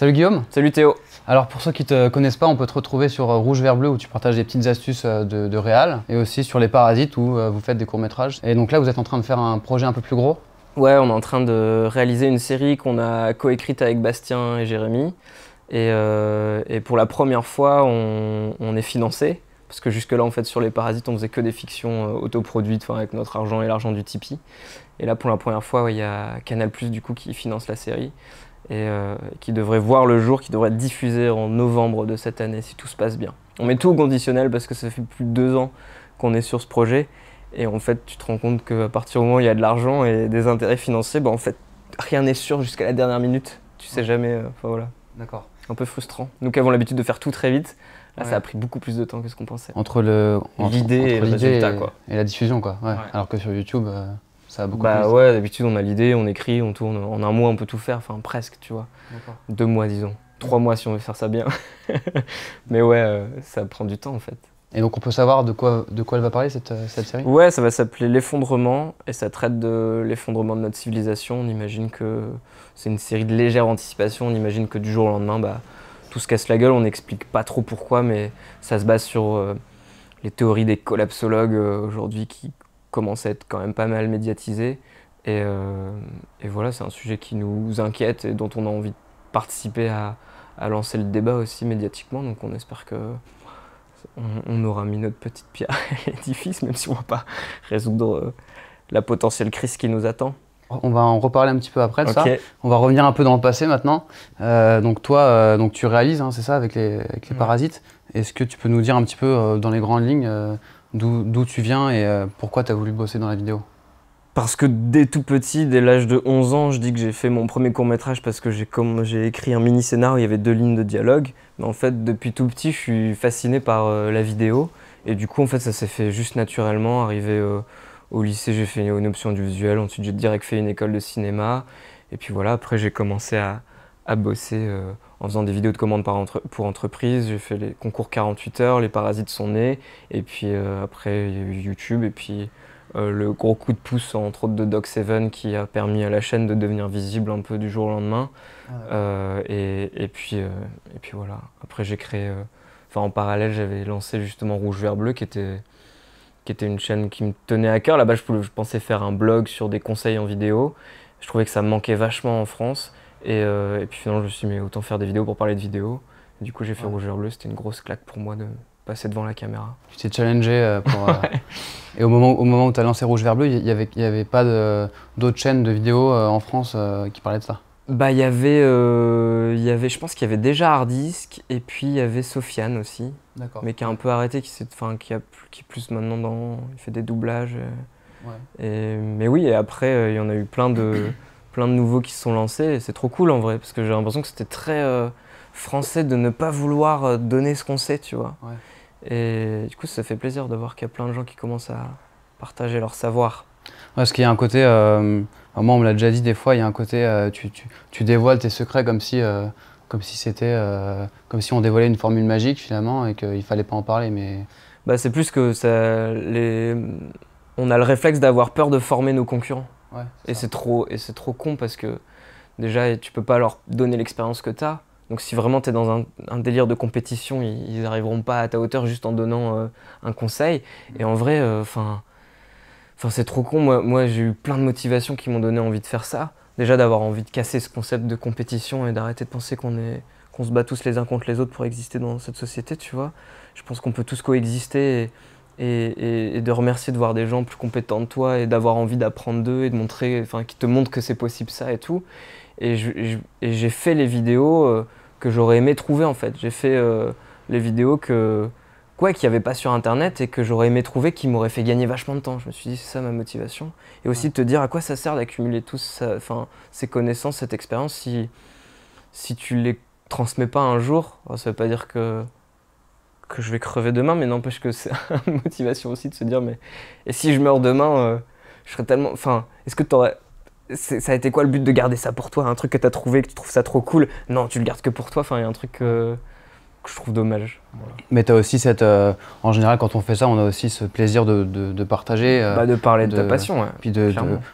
Salut Guillaume. Salut Théo. Alors pour ceux qui ne te connaissent pas, on peut te retrouver sur euh, Rouge Vert Bleu où tu partages des petites astuces euh, de, de Réal et aussi sur Les Parasites où euh, vous faites des courts-métrages. Et donc là, vous êtes en train de faire un projet un peu plus gros Ouais, on est en train de réaliser une série qu'on a coécrite avec Bastien et Jérémy. Et, pour la première fois, on, est financé. Parce que jusque-là, en fait, sur Les Parasites, on faisait que des fictions autoproduites, avec notre argent et l'argent du Tipeee. Et là, pour la première fois, il y a Canal, du coup, qui finance la série et euh, qui devrait voir le jour, qui devrait être diffusé en novembre de cette année si tout se passe bien. On met tout au conditionnel parce que ça fait plus de deux ans qu'on est sur ce projet et en fait tu te rends compte qu'à partir du moment où il y a de l'argent et des intérêts financiers, bah, en fait rien n'est sûr jusqu'à la dernière minute. Tu sais jamais. Euh, enfin voilà. D'accord. Un peu frustrant. Nous qui avons l'habitude de faire tout très vite, là ça a pris beaucoup plus de temps que ce qu'on pensait. Entre le l'idée et, et, et, la diffusion quoi. Ouais. Alors que sur YouTube. Euh, ça a beaucoup Bah ouais, d'habitude on a l'idée, on écrit, on tourne. En un mois on peut tout faire, enfin presque, tu vois. Deux mois disons. Trois mois si on veut faire ça bien. Mais ouais, euh, ça prend du temps en fait. Et donc on peut savoir de quoi, de quoi elle va parler cette, euh, série Ouais, ça va s'appeler L'effondrement et ça traite de l'effondrement de notre civilisation. On imagine que c'est une série de légères anticipation. On imagine que du jour au lendemain, bah, tout se casse la gueule. On n'explique pas trop pourquoi, mais ça se base sur euh, les théories des collapsologues aujourd'hui qui, commence à être quand même pas mal médiatisé. Euh, et, voilà, c'est un sujet qui nous inquiète et dont on a envie de participer à, lancer le débat aussi médiatiquement. Donc on espère que on, aura mis notre petite pierre à l'édifice, même si on va pas résoudre euh, la potentielle crise qui nous attend. On va en reparler un petit peu après ça. On va revenir un peu dans le passé maintenant. Euh, donc toi, donc tu réalises, hein, c'est ça, avec les, mm. parasites. Est-ce que tu peux nous dire un petit peu dans les grandes lignes d'où tu viens et euh, pourquoi tu as voulu bosser dans la vidéo parce que dès tout petit, dès l'âge de 11 ans, je dis que j'ai fait mon premier court métrage parce que j'ai j'ai écrit un mini scénario où il y avait deux lignes de dialogue. Mais en fait, depuis tout petit, je suis fasciné par euh, la vidéo et du coup, en fait, ça s'est fait juste naturellement. Arrivé euh, au lycée, j'ai fait une option du visuel. Ensuite, j'ai direct fait une école de cinéma. Et puis voilà, après, j'ai commencé à, à bosser euh, en faisant des vidéos de commandes pour entreprise. J'ai fait les concours 48 heures, les parasites sont nés, et puis euh, après eu YouTube, et puis euh, le gros coup de pouce entre autres de Doc7 qui a permis à la chaîne de devenir visible un peu du jour au lendemain. Ah et, puis, voilà. Après j'ai créé, enfin en parallèle j'avais lancé justement Rouge Vert Bleu qui était une chaîne qui me tenait à cœur. Là-bas, je, je pensais faire un blog sur des conseils en vidéo. Je trouvais que ça me manquait vachement en France. Euh, et, puis finalement, je me suis dit, mais autant faire des vidéos pour parler de vidéos. du coup, j'ai fait Rouge Vert Bleu, c'était une grosse claque pour moi de passer devant la caméra. Tu t'es challengé euh, pour. Euh, et au moment, au moment où tu as lancé Rouge Vert Bleu, il n'y avait, y avait pas d'autres chaînes de vidéos en France qui parlaient de ça Bah, il y avait. y avait je pense qu'il y avait déjà Hardisk, et puis il y avait Sofiane aussi. D'accord. Mais qui a un peu arrêté, qui, qui, a, qui plus maintenant dans. Il fait des doublages. Ouais. mais oui, et après, il y en a eu plein de plein de nouveaux qui se sont lancés. Et c'est trop cool en vrai, parce que j'ai l'impression que c'était très euh, français de ne pas vouloir euh, donner ce qu'on sait, tu vois. Et du coup, ça fait plaisir de voir qu'il y a plein de gens qui commencent à partager leur savoir. parce qu'il y a un côté, euh, moi on me l'a déjà dit des fois, il y a un côté, tu, tu, tu, dévoiles tes secrets comme si, comme si c'était, comme si on dévoilait une formule magique finalement et qu'il fallait pas en parler. Mais bah, c'est plus que ça, les... on a le réflexe d'avoir peur de former nos concurrents et c'est trop, et c'est trop con parce que déjà, tu peux pas leur donner l'expérience que tu as. Donc si vraiment tu es dans un, délire de compétition, ils arriveront pas à ta hauteur juste en donnant euh, un conseil. Et en vrai, euh, enfin, enfin c'est trop con. Moi, j'ai eu plein de motivations qui m'ont donné envie de faire ça. Déjà d'avoir envie de casser ce concept de compétition et d'arrêter de penser qu'on est qu'on se bat tous les uns contre les autres pour exister dans cette société, tu vois. Je pense qu'on peut tous coexister et, de remercier de voir des gens plus compétents que toi et d'avoir envie d'apprendre d'eux et de montrer, enfin, qui te montrent que c'est possible ça et tout. Et j'ai fait les vidéos euh, que j'aurais aimé trouver en fait. J'ai fait euh, les vidéos que quoi qu'il n'y avait pas sur internet et que j'aurais aimé trouver qui m'auraient fait gagner vachement de temps. Je me suis dit c'est ça ma motivation. Et aussi de te dire à quoi ça sert d'accumuler tous ces connaissances, cette expérience si si tu les transmets pas un jour. ça veut pas dire que que je vais crever demain, mais n'empêche que c'est une motivation aussi de se dire mais et si je meurs demain, euh, je serais tellement. Enfin, est-ce que t'aurais ça a été quoi le but de garder ça pour toi Un truc que t'as trouvé, que tu trouves ça trop cool Non, tu le gardes que pour toi. Enfin, il y a un truc euh, que je trouve dommage. Voilà. Mais t'as aussi cette. Euh, en général, quand on fait ça, on a aussi ce plaisir de, de, partager. Bah, de parler de, ta passion, Puis de,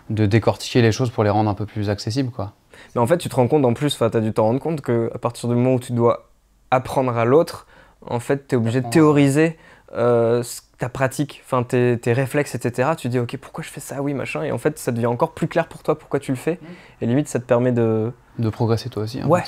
décortiquer les choses pour les rendre un peu plus accessibles, quoi. Mais en fait, tu te rends compte, en plus, t'as dû t'en rendre compte qu'à partir du moment où tu dois apprendre à l'autre, en fait, tu es obligé de théoriser euh, ta pratique, enfin tes, réflexes, etc. Tu dis, ok, pourquoi je fais ça, oui, machin. Et en fait, ça devient encore plus clair pour toi pourquoi tu le fais. Mm. Et limite, ça te permet de. De progresser toi aussi. Hein, ouais.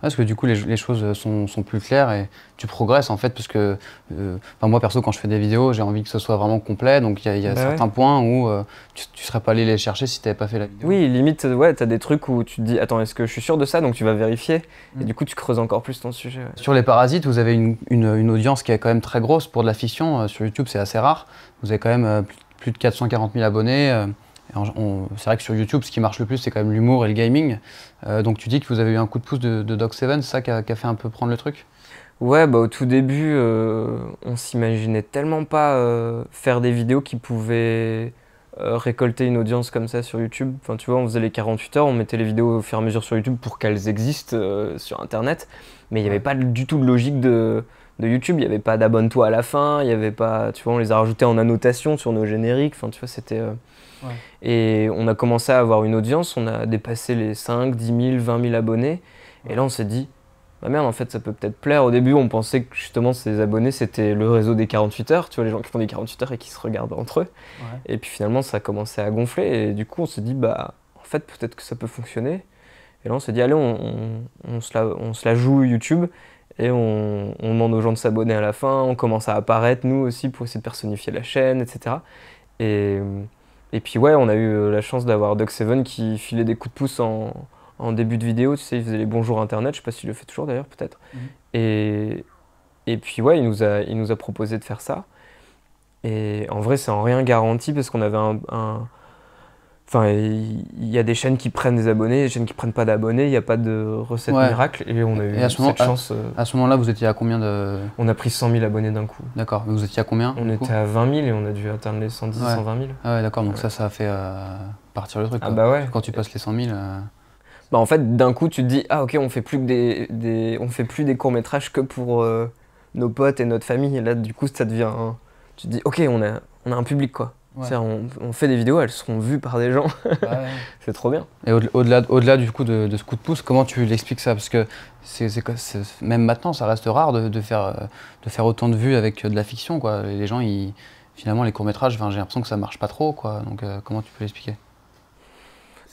Parce que du coup, les, choses sont, plus claires et tu progresses en fait. Parce que euh, moi, perso, quand je fais des vidéos, j'ai envie que ce soit vraiment complet. Donc il y a, bah certains points où euh, tu, serais pas allé les chercher si tu n'avais pas fait la vidéo. Oui, limite, ouais, tu as des trucs où tu te dis Attends, est-ce que je suis sûr de ça Donc tu vas vérifier. Et mm. du coup, tu creuses encore plus ton sujet. Sur Les Parasites, vous avez une, une, audience qui est quand même très grosse pour de la fiction. Euh, sur YouTube, c'est assez rare. Vous avez quand même plus de 440 000 abonnés. C'est vrai que sur YouTube, ce qui marche le plus, c'est quand même l'humour et le gaming. Euh, donc tu dis que vous avez eu un coup de pouce de, Doc Seven, ça qui a, fait un peu prendre le truc Ouais, bah, au tout début, euh, on s'imaginait tellement pas euh, faire des vidéos qui pouvaient récolter une audience comme ça sur YouTube. Enfin, tu vois, on faisait les 48 heures, on mettait les vidéos au fur et à mesure sur YouTube pour qu'elles existent sur Internet. Mais il n'y avait pas du tout de logique de, de YouTube. Il n'y avait pas d'abonne-toi à la fin, il n'y avait pas. Tu vois, on les a rajoutés en annotation sur nos génériques. Enfin, tu vois, c'était et on a commencé à avoir une audience, on a dépassé les 5, 10 000, 20 000 abonnés. Et là, on s'est dit, bah merde, en fait, ça peut peut-être plaire. Au début, on pensait que justement, ces abonnés, c'était le réseau des 48 heures, tu vois, les gens qui font des 48 heures et qui se regardent entre eux. Et puis finalement, ça a commencé à gonfler. Et du coup, on s'est dit, bah, en fait, peut-être que ça peut fonctionner. Et là, on s'est dit, allez, on, on, se la, on, se la, joue YouTube et on, demande aux gens de s'abonner à la fin. On commence à apparaître, nous aussi, pour essayer de personnifier la chaîne, etc. Et. Et puis ouais, on a eu euh, la chance d'avoir Doc Seven qui filait des coups de pouce en, début de vidéo, tu sais, il faisait les bonjours internet, je sais pas s'il le fait toujours d'ailleurs peut-être. Mhm. Et, et puis ouais, il nous, a, il nous a proposé de faire ça. Et en vrai, c'est en rien garanti parce qu'on avait un, Enfin, il y a des chaînes qui prennent des abonnés, des chaînes qui prennent pas d'abonnés, il n'y a pas de recette miracle et on a eu cette chance. Euh, à, ce moment-là, vous étiez à combien de. On a pris 100 000 abonnés d'un coup. D'accord, vous étiez à combien On était à 20 000 et on a dû atteindre les 110, 120 000. Ah ouais, d'accord, donc ça, ça a fait euh, partir le truc. Ah bah ouais. Quand tu passes les 100 000. Euh. Bah en fait, d'un coup, tu te dis, ah ok, on fait plus que des, on fait plus des courts-métrages que pour nos potes et notre famille. Et là, du coup, ça devient. Tu te dis, ok, on a, on a un public quoi. On, fait des vidéos, elles seront vues par des gens. c'est trop bien. Et au-delà au delà du coup de, ce coup de pouce, comment tu l'expliques ça Parce que c'est même maintenant, ça reste rare de, faire, euh, de faire autant de vues avec euh, de la fiction. Quoi. Les gens, ils, finalement, les courts-métrages, j'ai l'impression que ça marche pas trop. Quoi. Donc euh, comment tu peux l'expliquer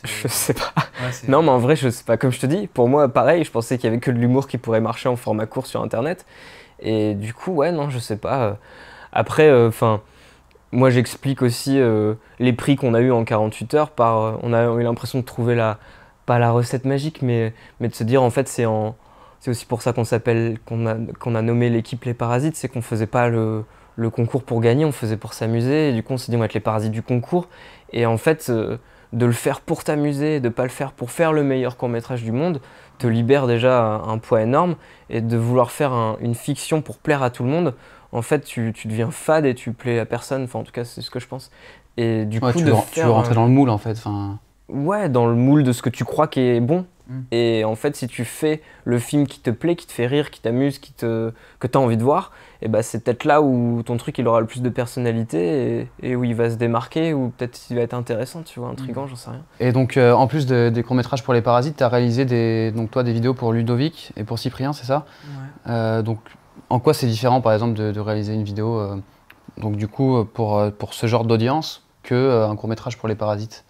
je sais pas. non, mais en vrai, je sais pas. Comme je te dis, pour moi, pareil, je pensais qu'il y avait que de l'humour qui pourrait marcher en format court sur Internet. Et du coup, ouais, non, je sais pas. Après, enfin, moi, j'explique aussi euh, les prix qu'on a eu en 48 heures par. Euh, on a eu l'impression de trouver pas la recette magique, mais, mais de se dire en fait, c'est aussi pour ça qu'on qu'on a, nommé l'équipe Les Parasites, c'est qu'on faisait pas le, concours pour gagner, on faisait pour s'amuser. Et du coup, on s'est dit, on va être les parasites du concours. Et en fait, euh, de le faire pour t'amuser, de pas le faire pour faire le meilleur court métrage du monde, te libère déjà un, poids énorme. Et de vouloir faire une fiction pour plaire à tout le monde, en fait, tu, deviens fade et tu plais à personne. Enfin, en tout cas, c'est ce que je pense. Et du coup, tu, de tu dans le moule, en fait. Enfin... Ouais, dans le moule de ce que tu crois qui est bon. Hmm. Et en fait, si tu fais le film qui te plaît, qui te fait rire, qui t'amuse, qui te que t'as envie de voir, et eh ben c'est peut-être là où ton truc il aura le plus de personnalité et, où il va se démarquer ou peut-être il va être intéressant, tu vois, intrigant, hmm. j'en sais rien. Et donc euh, en plus des courts métrages pour les Parasites, as réalisé des donc toi des vidéos pour Ludovic et pour Cyprien, c'est ça ouais. Euh, en quoi c'est différent, par exemple, de, réaliser une vidéo, euh, donc du coup, euh, pour, euh, pour ce genre d'audience, qu'un un court métrage pour les parasites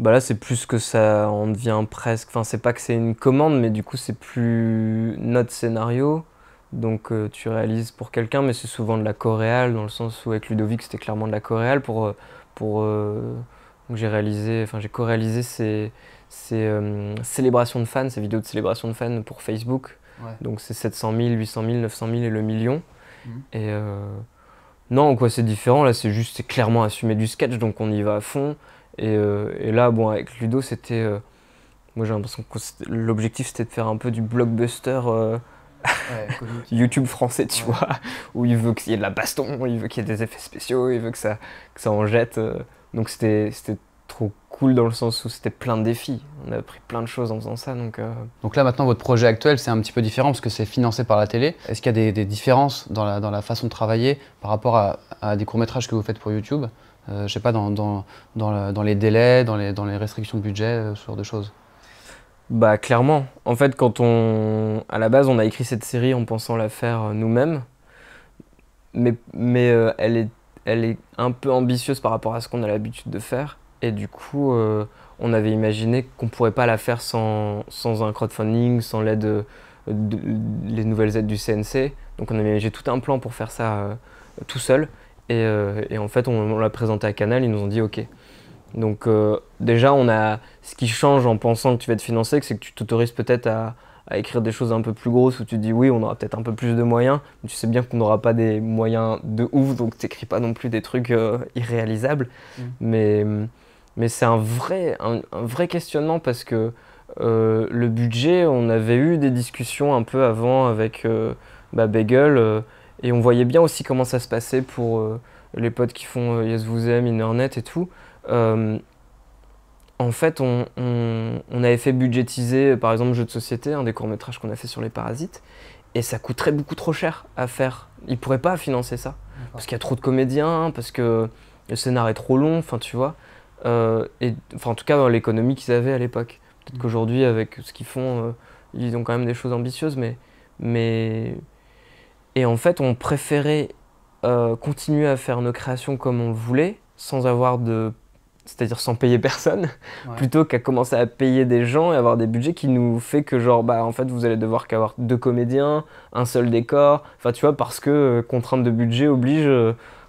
bah là c'est plus que ça on devient presque enfin c'est pas que c'est une commande mais du coup c'est plus notre scénario donc tu réalises pour quelqu'un mais c'est souvent de la coréale dans le sens où avec Ludovic c'était clairement de la coréale pour pour j'ai réalisé enfin j'ai co-réalisé ces, célébrations de fans ces vidéos de célébrations de fans pour Facebook donc c'est 700 000, 800 000, 900 000 et le million. Mhm. Et euh, non, quoi c'est différent Là, c'est juste, clairement assumé du sketch, donc on y va à fond. Et, euh, et là, bon, avec Ludo, c'était. Euh, moi, j'ai l'impression que l'objectif, c'était de faire un peu du blockbuster. YouTube français, tu vois, où il veut qu'il y ait de la baston, il veut qu'il y ait des effets spéciaux, il veut que ça, que ça en jette. Donc c'était trop cool dans le sens où c'était plein de défis. On a appris plein de choses en faisant ça. Euh, donc, là, maintenant, votre projet actuel, c'est un petit peu différent parce que c'est financé par la télé. Est-ce qu'il y a des, différences dans la, façon de travailler par rapport à, des courts-métrages que vous faites pour YouTube euh, Je sais pas, dans, les délais, dans les, restrictions de budget, euh, ce genre de choses Bah, clairement. En fait, quand on. À la base, on a écrit cette série en pensant la faire euh, nous-mêmes. Mais, elle, elle est un peu ambitieuse par rapport à ce qu'on a l'habitude de faire. Et du coup, euh, on avait imaginé qu'on ne pourrait pas la faire sans, sans un crowdfunding, sans l'aide euh, des les nouvelles aides du CNC. Donc on avait imaginé tout un plan pour faire ça euh, tout seul. Et, en fait, on, l'a présenté à Canal, ils nous ont dit OK. Donc déjà, on a ce qui change en pensant que tu vas te financer, c'est que tu t'autorises peut-être à, écrire des choses un peu plus grosses où tu dis oui, on aura peut-être un peu plus de moyens, tu sais bien qu'on n'aura pas des moyens de ouf, donc tu n'écris pas non plus des trucs irréalisables. Mm. Mais, mais c'est un vrai, un, questionnement parce que euh, le budget, on avait eu des discussions un peu avant avec euh, Bagel euh, et on voyait bien aussi comment ça se passait pour les potes qui font Yes Vous Aime, Internet et tout. en fait, on, avait fait budgétiser, par exemple, Jeux de société, un des courts-métrages qu'on a fait sur les parasites, et ça coûterait beaucoup trop cher à faire. Ils pourraient pas financer ça. Parce qu'il y a trop de comédiens, parce que le scénar est trop long, enfin tu vois. Euh, enfin, en tout cas, dans l'économie qu'ils avaient à l'époque. Peut-être mm. qu'aujourd'hui, avec ce qu'ils font, euh, ils ont quand même des choses ambitieuses, mais, mais... Et en fait, on préférait euh, continuer à faire nos créations comme on voulait, sans avoir de... C'est-à-dire sans payer personne, plutôt qu'à commencer à payer des gens et avoir des budgets qui nous fait que genre, bah en fait, vous allez devoir qu'avoir deux comédiens, un seul décor, enfin tu vois, parce que contrainte de budget oblige,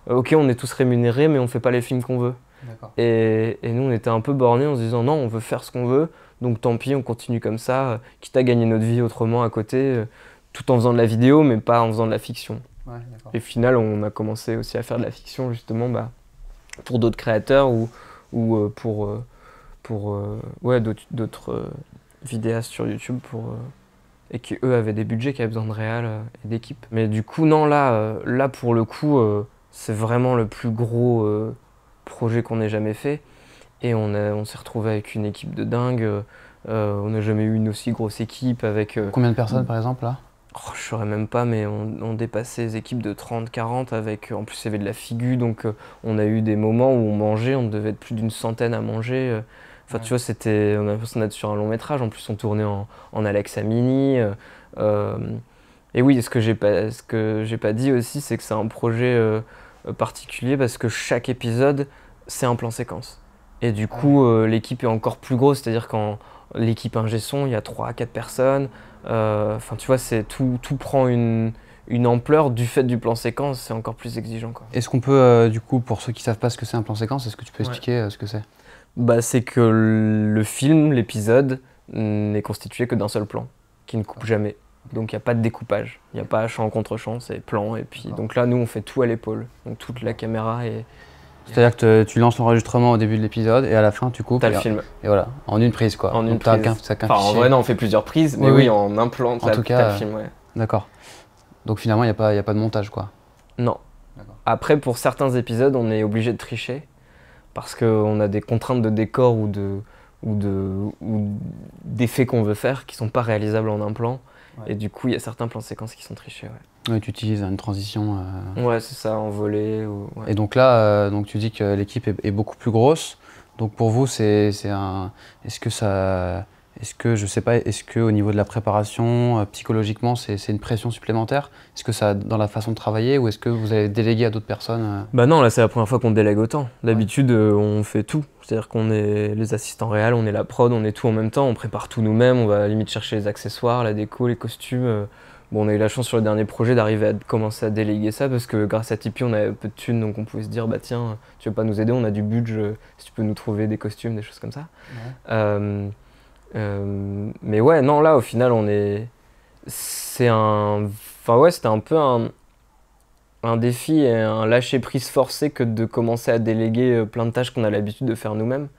ok, on est tous rémunérés, mais on fait pas les films qu'on veut. Et, nous, on était un peu bornés en se disant non, on veut faire ce qu'on veut, donc tant pis, on continue comme ça, euh, quitte à gagner notre vie autrement à côté, euh, tout en faisant de la vidéo, mais pas en faisant de la fiction. et au final, on a commencé aussi à faire de la fiction, justement, bah, pour d'autres créateurs ou, ou euh, pour, pour ouais, d'autres vidéastes sur YouTube pour, et qui, eux, avaient des budgets, qui avaient besoin de réal et d'équipe. Mais du coup, non, là, là pour le coup, c'est vraiment le plus gros projet qu'on n'ait jamais fait. Et on, on s'est retrouvé avec une équipe de dingue. Euh, euh, on n'a jamais eu une aussi grosse équipe avec. Euh, Combien de personnes par exemple là oh, Je ne saurais même pas, mais on, dépassait les équipes de 30-40 avec. En plus, il y avait de la figure, donc on a eu des moments où on mangeait, on devait être plus d'une centaine à manger. Enfin, tu vois, c'était. On a l'impression d'être sur un long métrage. En plus, on tournait en, en Alexa Mini. et oui, ce que j'ai pas, ce que j'ai pas dit aussi, c'est que c'est un projet euh, particulier parce que chaque épisode, c'est un plan séquence. Et du ah coup, euh, l'équipe est encore plus grosse, c'est-à-dire quand l'équipe ingé son, il y a 3 à quatre personnes. Euh, enfin, tu vois, c'est tout, tout prend une, une ampleur du fait du plan séquence, c'est encore plus exigeant. Est-ce qu'on peut, du coup, pour ceux qui savent pas ce que c'est un plan séquence, est-ce que tu peux expliquer ce que c'est bah, C'est que le film, l'épisode, n'est constitué que d'un seul plan, qui ne coupe jamais. Donc il n'y a pas de découpage, il n'y a pas champ contre champ, c'est plan. Et puis ah. donc là, nous, on fait tout à l'épaule. Donc toute la caméra et. C'est-à-dire que euh, tu lances l'enregistrement au début de l'épisode et à la fin tu coupes. T'as le film. Et voilà, en une prise quoi. En une prise. enfin, en vrai, non, on fait plusieurs prises, mais oui, en un plan. en tout cas, D'accord. Donc finalement, il n'y a, pas, de montage quoi. Non. Après, pour certains épisodes, on est obligé de tricher parce qu'on a des contraintes de décor ou de ou d'effets de, qu'on veut faire qui sont pas réalisables en un plan. Et du coup, il y a certains plans séquences qui sont trichés. Ouais. tu utilises une transition. Euh. Ouais, c'est ça, en volée. Et donc là, euh, donc tu dis que l'équipe est, beaucoup plus grosse. Donc pour vous, c'est, un. Est-ce que ça. Est-ce que, je sais pas, est-ce qu'au niveau de la préparation, euh, psychologiquement, c'est une pression supplémentaire Est-ce que ça, dans la façon de travailler, ou est-ce que vous avez délégué à d'autres personnes euh Bah non, là c'est la première fois qu'on délègue autant. D'habitude, euh, on fait tout. C'est-à-dire qu'on est les assistants réels, on est la prod, on est tout en même temps, on prépare tout nous-mêmes, on va limite chercher les accessoires, la déco, les costumes. Bon, on a eu la chance sur le dernier projet d'arriver à commencer à déléguer ça parce que grâce à Tipeee, on avait peu de thunes donc on pouvait se dire bah tiens, tu veux pas nous aider, on a du budget, si tu peux nous trouver des costumes, des choses comme ça. Euh, mais ouais, non, là, au final, on est. C'est un. Enfin, ouais, c'était un peu un, un défi et un lâcher-prise forcé que de commencer à déléguer euh, plein de tâches qu'on a l'habitude de faire nous-mêmes.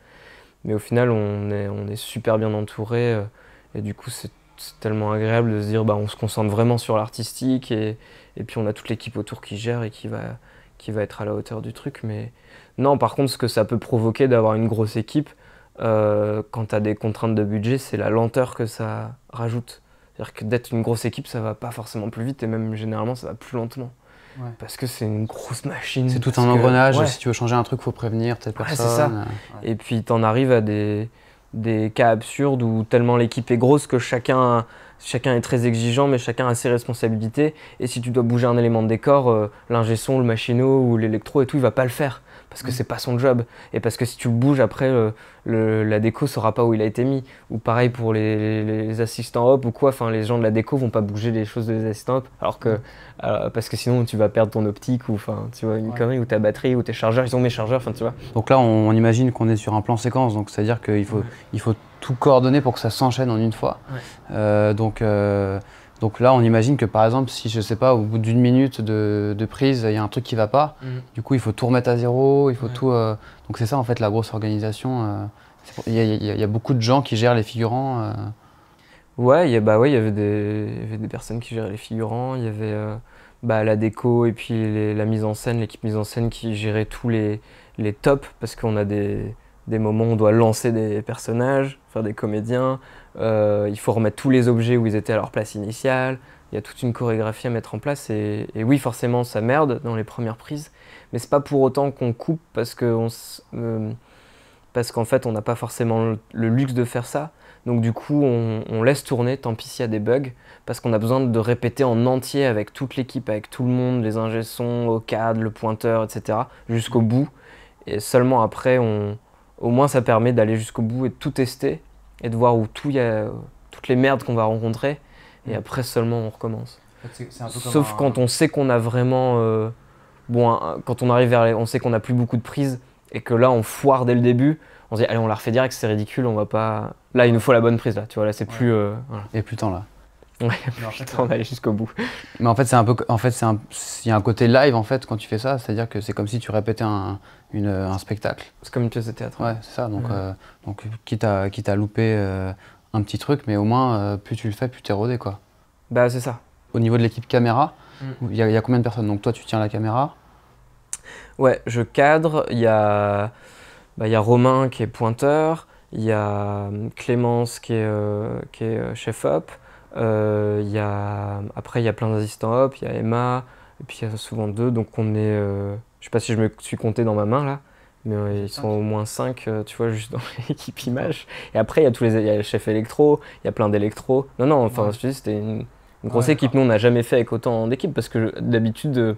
Mais au final, on est, super bien entouré. Euh, et du coup, c'est tellement agréable de se dire, bah, on se concentre vraiment sur l'artistique. Et, et puis, on a toute l'équipe autour qui gère et qui va, qui va être à la hauteur du truc. Mais non, par contre, ce que ça peut provoquer d'avoir une grosse équipe, euh, quand tu as des contraintes de budget, c'est la lenteur que ça rajoute. C'est-à-dire que d'être une grosse équipe, ça va pas forcément plus vite et même généralement, ça va plus lentement. Parce que c'est une grosse machine. C'est tout un engrenage. Si tu veux changer un truc, faut prévenir telle personne. Euh, et puis, tu en arrives à des, des cas absurdes où tellement l'équipe est grosse que chacun, chacun est très exigeant, mais chacun a ses responsabilités. Et si tu dois bouger un élément de décor, euh, l'ingé son, le machino ou l'électro et tout, il va pas le faire parce que c'est pas son job et parce que si tu bouges après euh, la déco saura pas où il a été mis ou pareil pour les, assistants hop ou quoi enfin les gens de la déco vont pas bouger les choses des assistants hop alors que euh, parce que sinon tu vas perdre ton optique ou enfin tu vois une ou ta batterie ou tes chargeurs ils ont mes chargeurs tu vois donc là on, imagine qu'on est sur un plan séquence donc c'est à dire qu'il faut il faut tout coordonner pour que ça s'enchaîne en une fois euh, donc euh, donc là, on imagine que par exemple, si je sais pas, au bout d'une minute de, prise, il y a un truc qui va pas, mhm. du coup, il faut tout remettre à zéro, il faut tout. Euh, donc c'est ça en fait la grosse organisation. Euh, il y, a beaucoup de gens qui gèrent les figurants. Euh. Ouais, il bah ouais, y avait des, personnes qui géraient les figurants, il y avait bah, la déco et puis la mise en scène, l'équipe mise en scène qui gérait tous les, tops parce qu'on a des moments où on doit lancer des personnages, faire des comédiens, euh, il faut remettre tous les objets où ils étaient à leur place initiale. Il y a toute une chorégraphie à mettre en place. Et, oui, forcément, ça merde dans les premières prises. Mais c'est pas pour autant qu'on coupe parce euh, qu'en fait, on n'a pas forcément le, luxe de faire ça. Donc du coup, on, laisse tourner, tant pis s'il y a des bugs, parce qu'on a besoin de répéter en entier avec toute l'équipe, avec tout le monde, les ingé-sons, au cadre, le pointeur, etc., jusqu'au bout. Et seulement après, on... au moins ça permet d'aller jusqu'au bout et de tout tester, et de voir où tout y a, toutes les merdes qu'on va rencontrer. Et mm. après seulement on recommence. Sauf quand on sait qu'on a vraiment. Euh, bon, quand on arrive vers. on sait qu'on a plus beaucoup de prises et que là on foire dès le début. On se dit, allez, on la refait direct, c'est ridicule, on va pas. Là, il nous faut la bonne prise, là, tu vois, là, c'est plus. Euh, plus temps, là. Ouais, euh, jusqu'au bout. Mais en fait, c'est un peu, en fait, il y a un côté live en fait quand tu fais ça, c'est-à-dire que c'est comme si tu répétais un, spectacle. C'est comme une pièce de théâtre. Ouais, c'est ça. Donc, euh, donc quitte à, louper euh, un petit truc, mais au moins plus tu le fais, plus t'es rodé quoi. Bah c'est ça. Au niveau de l'équipe caméra, mm. il y, a combien de personnes Donc toi, tu tiens la caméra. Ouais, je cadre. Il y a, bah, Romain qui est pointeur. Il y a Clémence qui est, qui est chef-op. Euh, après, il y a plein d'assistants hop, il y a Emma, et puis il y a souvent deux, donc on est. Euh, je sais pas si je me suis compté dans ma main là, mais euh, ils sont au moins cinq, tu vois, juste dans l'équipe image. Et après, il y a tous les. le chef électro, il y a plein d'électro. Non, non, enfin, c'était une, grosse équipe. Nous, on n'a jamais fait avec autant d'équipes parce que d'habitude,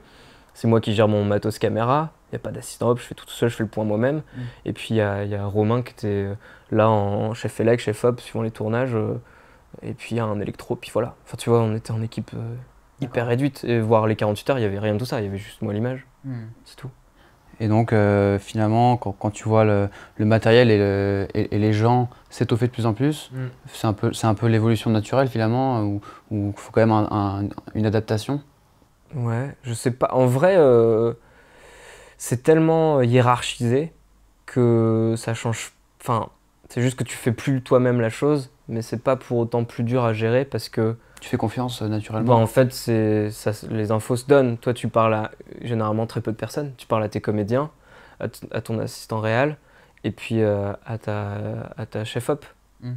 c'est moi qui gère mon matos caméra. Il n'y a pas d'assistant hop, je fais tout, seul, je fais le point moi-même. Mm. Et puis il y, y a, Romain qui était là en chef élect, chef hop, suivant les tournages et puis un électro, puis voilà. Enfin, tu vois, on était en équipe euh, hyper réduite, et voir les 48 heures, il n'y avait rien de tout ça, il y avait juste moi l'image, hmm. c'est tout. Et donc, euh, finalement, quand, tu vois le, matériel et, les gens s'étoffer de plus en plus, hmm. c'est un peu, peu l'évolution naturelle, finalement, ou il faut quand même une adaptation. Ouais, je sais pas. En vrai, euh, c'est tellement hiérarchisé que ça change. Enfin, c'est juste que tu fais plus toi-même la chose mais c'est pas pour autant plus dur à gérer parce que. Tu fais confiance euh, naturellement bah, En fait, ça, les infos se donnent. Toi, tu parles à généralement très peu de personnes. Tu parles à tes comédiens, à, ton assistant réel, et puis euh, à, ta, à ta chef-op. Hmm.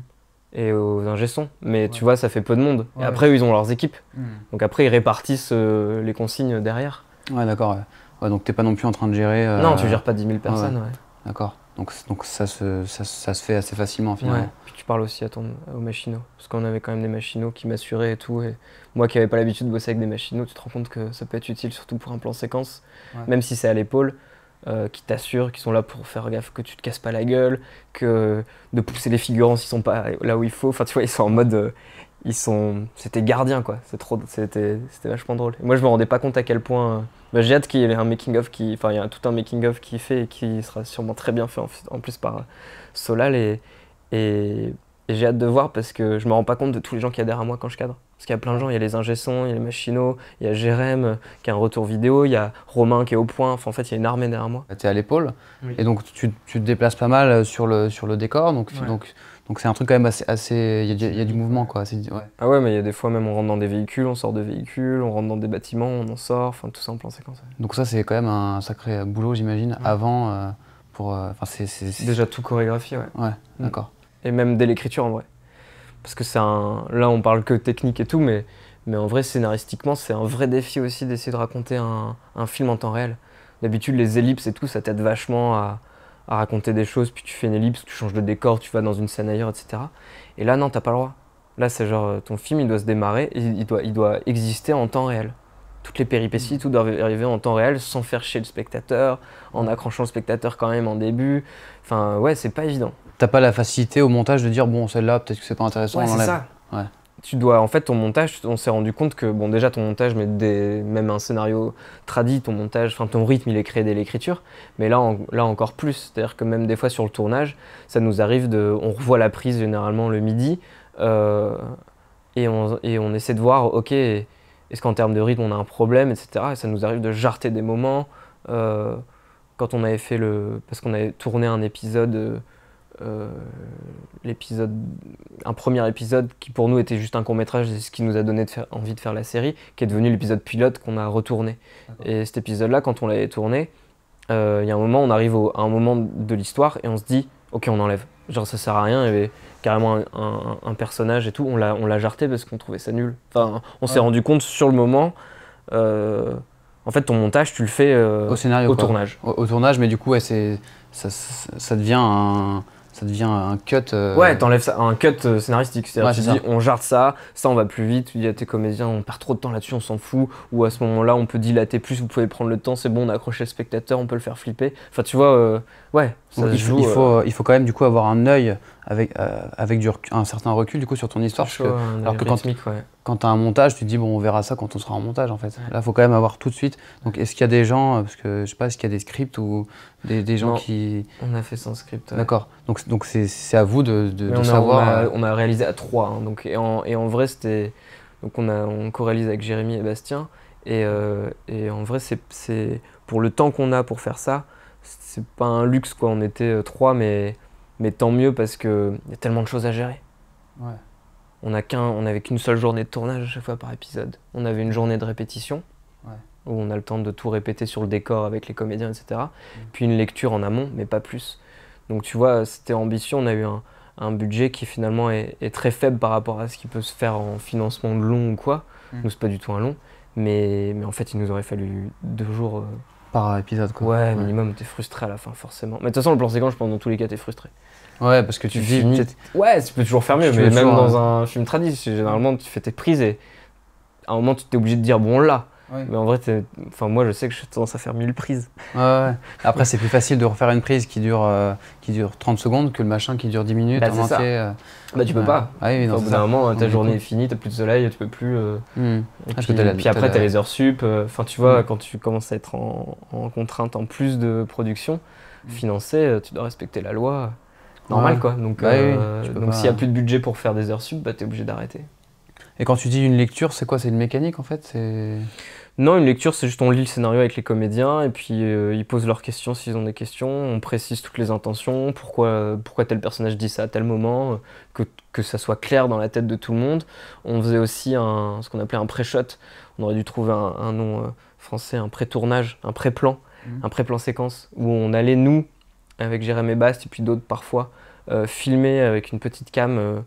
Et aux ingessons. Mais tu vois, ça fait peu de monde. et après, ils ont leurs équipes. Hmm. Donc après, ils répartissent euh, les consignes derrière. Ouais, d'accord. donc t'es pas non plus en train de gérer. Non, tu gères pas 10 000 personnes. D'accord. Donc, ça, se, ça, se fait assez facilement finalement. Puis tu parles aussi à ton, aux machinaux, parce qu'on avait quand même des machinaux qui m'assuraient et tout. Et moi qui n'avais pas l'habitude de bosser avec des machinaux, tu te rends compte que ça peut être utile surtout pour un plan séquence, même si c'est à l'épaule, euh, qui t'assurent, qui sont là pour faire gaffe que tu te casses pas la gueule, que de pousser les figurants s'ils sont pas là où il faut. Enfin tu vois, ils sont en mode, euh, ils sont c'était gardien quoi c'est trop c'était vachement drôle moi je me rendais pas compte à quel point euh, bah, j'ai hâte qu'il y ait un making of qui enfin il y a tout un making of qui fait et qui sera sûrement très bien fait en, plus par euh, Solal et, j'ai hâte de voir parce que je me rends pas compte de tous les gens qui adhèrent derrière moi quand je cadre parce qu'il y a plein de gens il y a les ingessons il y a les machinos il y a Jérém euh, qui a un retour vidéo il y a Romain qui est au point en fait il y a une armée derrière moi tu es à l'épaule et donc tu, te déplaces pas mal sur le sur le décor donc donc c'est un truc quand même assez. il y, a du mouvement quoi. Ah ouais, mais il y a des fois même on rentre dans des véhicules, on sort de véhicules, on rentre dans des bâtiments, on en sort, enfin tout ça en comme séquence. Donc ça c'est quand même un sacré boulot j'imagine avant euh, pour. Euh, enfin c'est, Déjà tout chorégraphié ouais. Ouais, d'accord. Mm. Et même dès l'écriture en vrai. Parce que c'est un. Là on parle que technique et tout, mais, mais en vrai scénaristiquement c'est un vrai défi aussi d'essayer de raconter un, un film en temps réel. D'habitude les ellipses et tout ça t'aide vachement à à raconter des choses, puis tu fais une ellipse, tu changes de décor, tu vas dans une scène ailleurs, etc. Et là, non, t'as pas le droit. Là, c'est genre, euh, ton film, il doit se démarrer, il doit, il doit exister en temps réel. Toutes les péripéties, tout doit arriver en temps réel, sans faire chier le spectateur, en accrochant le spectateur quand même en début. Enfin, ouais, c'est pas évident. T'as pas la facilité au montage de dire, bon, celle-là, peut-être que c'est pas intéressant, ouais, Ouais tu dois en fait ton montage on s'est rendu compte que bon déjà ton montage mais des, même un scénario tradit ton montage enfin ton rythme il est créé dès l'écriture mais là là encore plus c'est à dire que même des fois sur le tournage ça nous arrive de on revoit la prise généralement le midi euh, et, on, essaie de voir ok est-ce qu'en termes de rythme on a un problème etc ça nous arrive de jarter des moments euh, quand on avait fait le parce qu'on avait tourné un épisode euh, euh, l'épisode, un premier épisode qui pour nous était juste un court métrage, c'est ce qui nous a donné de envie de faire la série, qui est devenu l'épisode pilote qu'on a retourné. Et cet épisode-là, quand on l'avait tourné, euh, il y a un moment, on arrive à un moment de l'histoire et on se dit, ok, on enlève. Genre ça sert à rien. il carrément un, un, un, personnage et tout, on l'a, on l'a jarté parce qu'on trouvait ça nul. Enfin, on s'est rendu compte sur le moment. Euh, en fait, ton montage, tu le fais au, scénario, au tournage. Au, tournage, mais du coup, c'est, ça, ça, devient un, ça devient un cut. Euh, ouais, t'enlèves ça, un cut euh, scénaristique. C'est-à-dire, tu dis, on jarde ça, ça on va plus vite, tu dis à tes comédiens, on perd trop de temps là-dessus, on s'en fout, ou à ce moment-là, on peut dilater plus, vous pouvez prendre le temps, c'est bon, on accroche le spectateur, on peut le faire flipper. Enfin, tu vois, euh, ouais, il, il, faut, il faut quand même du coup avoir un œil avec, euh, avec du un certain recul du coup sur ton histoire. alors que quand, quand tu as un montage, tu te dis bon on verra ça quand on sera en montage en fait. Là il faut quand même avoir tout de suite. Donc est-ce qu'il y a des gens, euh, parce que je sais pas, est-ce qu'il y a des scripts ou des, gens qui... On a fait sans script. D'accord. Donc donc c'est à vous de, savoir. Euh, on, a, réalisé à trois. Hein, donc, et, en, et en vrai c'était... Donc on, on co-réalise avec Jérémy et Bastien. Et, et en vrai c'est pour le temps qu'on a pour faire ça, c'est pas un luxe quoi. On était trois mais... Mais tant mieux parce qu'il y a tellement de choses à gérer. Ouais. On n'avait qu'une seule journée de tournage à chaque fois par épisode. On avait une journée de répétition où on a le temps de tout répéter sur le décor avec les comédiens, etc. Mm. Puis une lecture en amont, mais pas plus. Donc tu vois, c'était ambition. On a eu un, budget qui finalement est, très faible par rapport à ce qui peut se faire en financement de long ou quoi. Mm. Nous, c'est pas du tout un long. Mais, mais, en fait, il nous aurait fallu deux jours. Euh, par épisode, quoi. Ouais, minimum, t'es frustré à la fin, forcément. Mais de toute façon, le plan séquence, je pense, dans tous les cas, t'es frustré. Ouais, parce que tu, vis... Ouais, tu peux toujours faire mieux, mais même dans hein. un film tradis, généralement, tu fais tes prises et à un moment, tu t'es obligé de dire bon, là. Mais en vrai, enfin, moi, je sais que je tendance à faire mille prises. Après, c'est plus facile de refaire une prise qui dure, euh, qui dure 30 secondes que le machin qui dure 10 minutes bah, euh. bah, tu peux pas. Ah au bout d'un moment, ta mmh. journée est finie, t'as plus de soleil, tu peux plus. Euh, mmh. ah, puis, après, t'as les heures sup. Enfin, tu vois, mmh. quand tu commences à être en, en, contrainte en plus de production financée, tu dois respecter la loi normal quoi. Donc, bah euh, donc s'il n'y a plus de budget pour faire des heures sub, bah, tu es obligé d'arrêter. Et quand tu dis une lecture, c'est quoi C'est une mécanique en fait Non, une lecture, c'est juste on lit le scénario avec les comédiens et puis euh, ils posent leurs questions s'ils ont des questions, on précise toutes les intentions, pourquoi, pourquoi tel personnage dit ça à tel moment, que, que ça soit clair dans la tête de tout le monde. On faisait aussi un, ce qu'on appelait un pré-shot, on aurait dû trouver un, nom euh, français, un pré-tournage, un pré-plan, mmh. un pré-plan séquence, où on allait nous, avec Jérémy Bast et puis d'autres parfois, euh, filmer avec une petite cam, euh,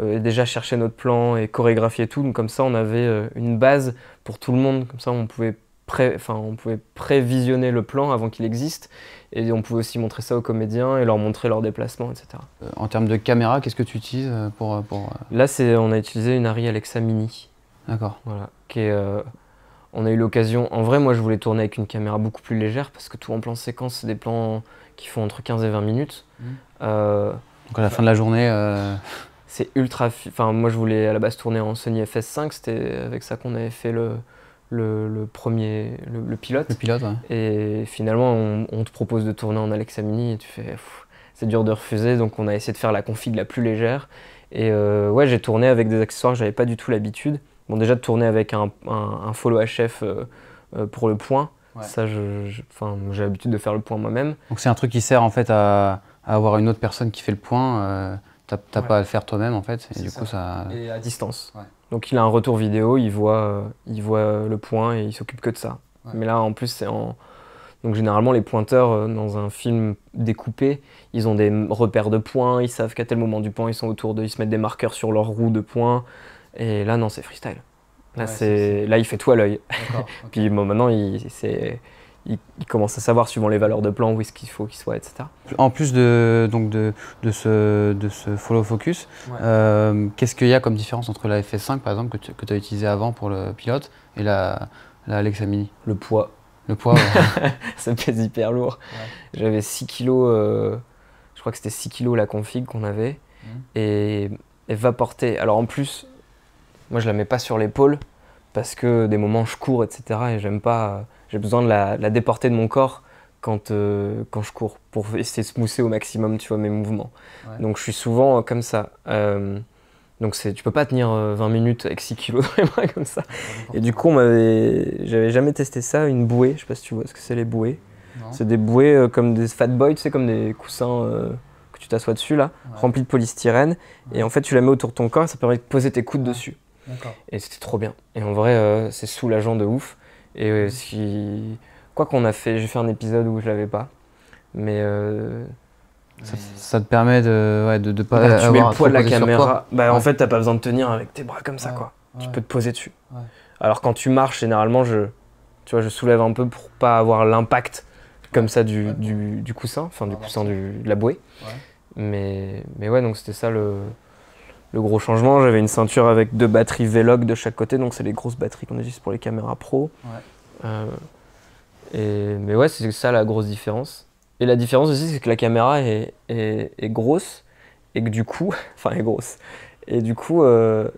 euh, et déjà chercher notre plan et chorégraphier tout. comme ça, on avait une base pour tout le monde. Comme ça, on pouvait pré, on pouvait prévisionner le plan avant qu'il existe. Et on pouvait aussi montrer ça aux comédiens et leur montrer leurs déplacements, etc. En termes de caméra, qu'est-ce que tu utilises pour... pour... Là, on a utilisé une Arri Alexa Mini. D'accord. Voilà, qui est on a eu l'occasion, en vrai moi je voulais tourner avec une caméra beaucoup plus légère parce que tout en plan séquence c'est des plans qui font entre 15 et 20 minutes. Mmh. Euh, donc à la fin de la journée... Euh, c'est ultra... Enfin moi je voulais à la base tourner en Sony FS5, c'était avec ça qu'on avait fait le, le, premier... Le, pilote. pilote, Et finalement on, te propose de tourner en Alexa Mini et tu fais... C'est dur de refuser, donc on a essayé de faire la config la plus légère. Et euh, ouais, j'ai tourné avec des accessoires que j'avais pas du tout l'habitude déjà de tourner avec un, follow HF euh, euh, pour le point, ça, j'ai l'habitude de faire le point moi-même. Donc c'est un truc qui sert en fait à, avoir une autre personne qui fait le point. Euh, t'as n'as pas à le faire toi-même en fait, et à distance. Donc il a un retour vidéo, il voit, il voit le point et il s'occupe que de ça. Mais là en plus c'est en. Donc généralement les pointeurs dans un film découpé, ils ont des repères de points, ils savent qu'à tel moment du point ils sont autour de, ils se mettent des marqueurs sur leur roue de points. Et là, non, c'est freestyle. Là, c'est... là, il fait tout à l'œil. Puis maintenant, il, Il, commence à savoir, suivant les valeurs de plan, où est-ce qu'il faut qu'il soit, etc. En plus de, donc de, de, ce, de ce follow focus, euh, qu'est-ce qu'il y a comme différence entre la FS5, par exemple, que tu as utilisé avant pour le pilote, et la, la Alexa Mini Le poids. Le poids, ouais. Ça pèse hyper lourd. J'avais 6 kilos, euh, je crois que c'était 6 kilos la config qu'on avait, mmh. et va porter. Alors en plus, moi, je la mets pas sur l'épaule parce que des moments je cours, etc. Et j'aime pas. J'ai besoin de la, déporter de mon corps quand, euh, quand je cours pour essayer de mousser au maximum, tu vois, mes mouvements. Donc, je suis souvent euh, comme ça. Euh, donc tu peux pas tenir 20 minutes avec 6 kilos dans les bras comme ça. Et du coup, j'avais jamais testé ça, une bouée, je sais pas si tu vois ce que c'est les bouées. C'est des bouées comme des fat boys, sais, comme des coussins que tu t'assois dessus là, remplis de polystyrène. Et en fait, tu la mets autour de ton corps, ça permet de poser tes coudes dessus. Et c'était trop bien. Et en vrai, euh, c'est soulageant de ouf. Et si... Euh, mhm. quoi qu'on a fait, j'ai fait un épisode où je l'avais pas. Mais. Euh, ça, te permet de, ouais, de, pas. Bah, tu mets le poids de la caméra. Bah, En fait, t'as pas besoin de tenir avec tes bras comme ça, quoi. Tu peux te poser dessus. Alors, quand tu marches, généralement, je, tu vois, je soulève un peu pour pas avoir l'impact comme ça du, du, coussin, enfin, du ah, coussin de la bouée. Mais, mais ouais, donc c'était ça le le gros changement, j'avais une ceinture avec deux batteries Vlog de chaque côté, donc c'est les grosses batteries qu'on utilise pour les caméras pro. Euh, mais ouais, c'est ça la grosse différence. Et la différence aussi, c'est que la caméra est, grosse et que du coup, enfin, est grosse. Et du coup, euh,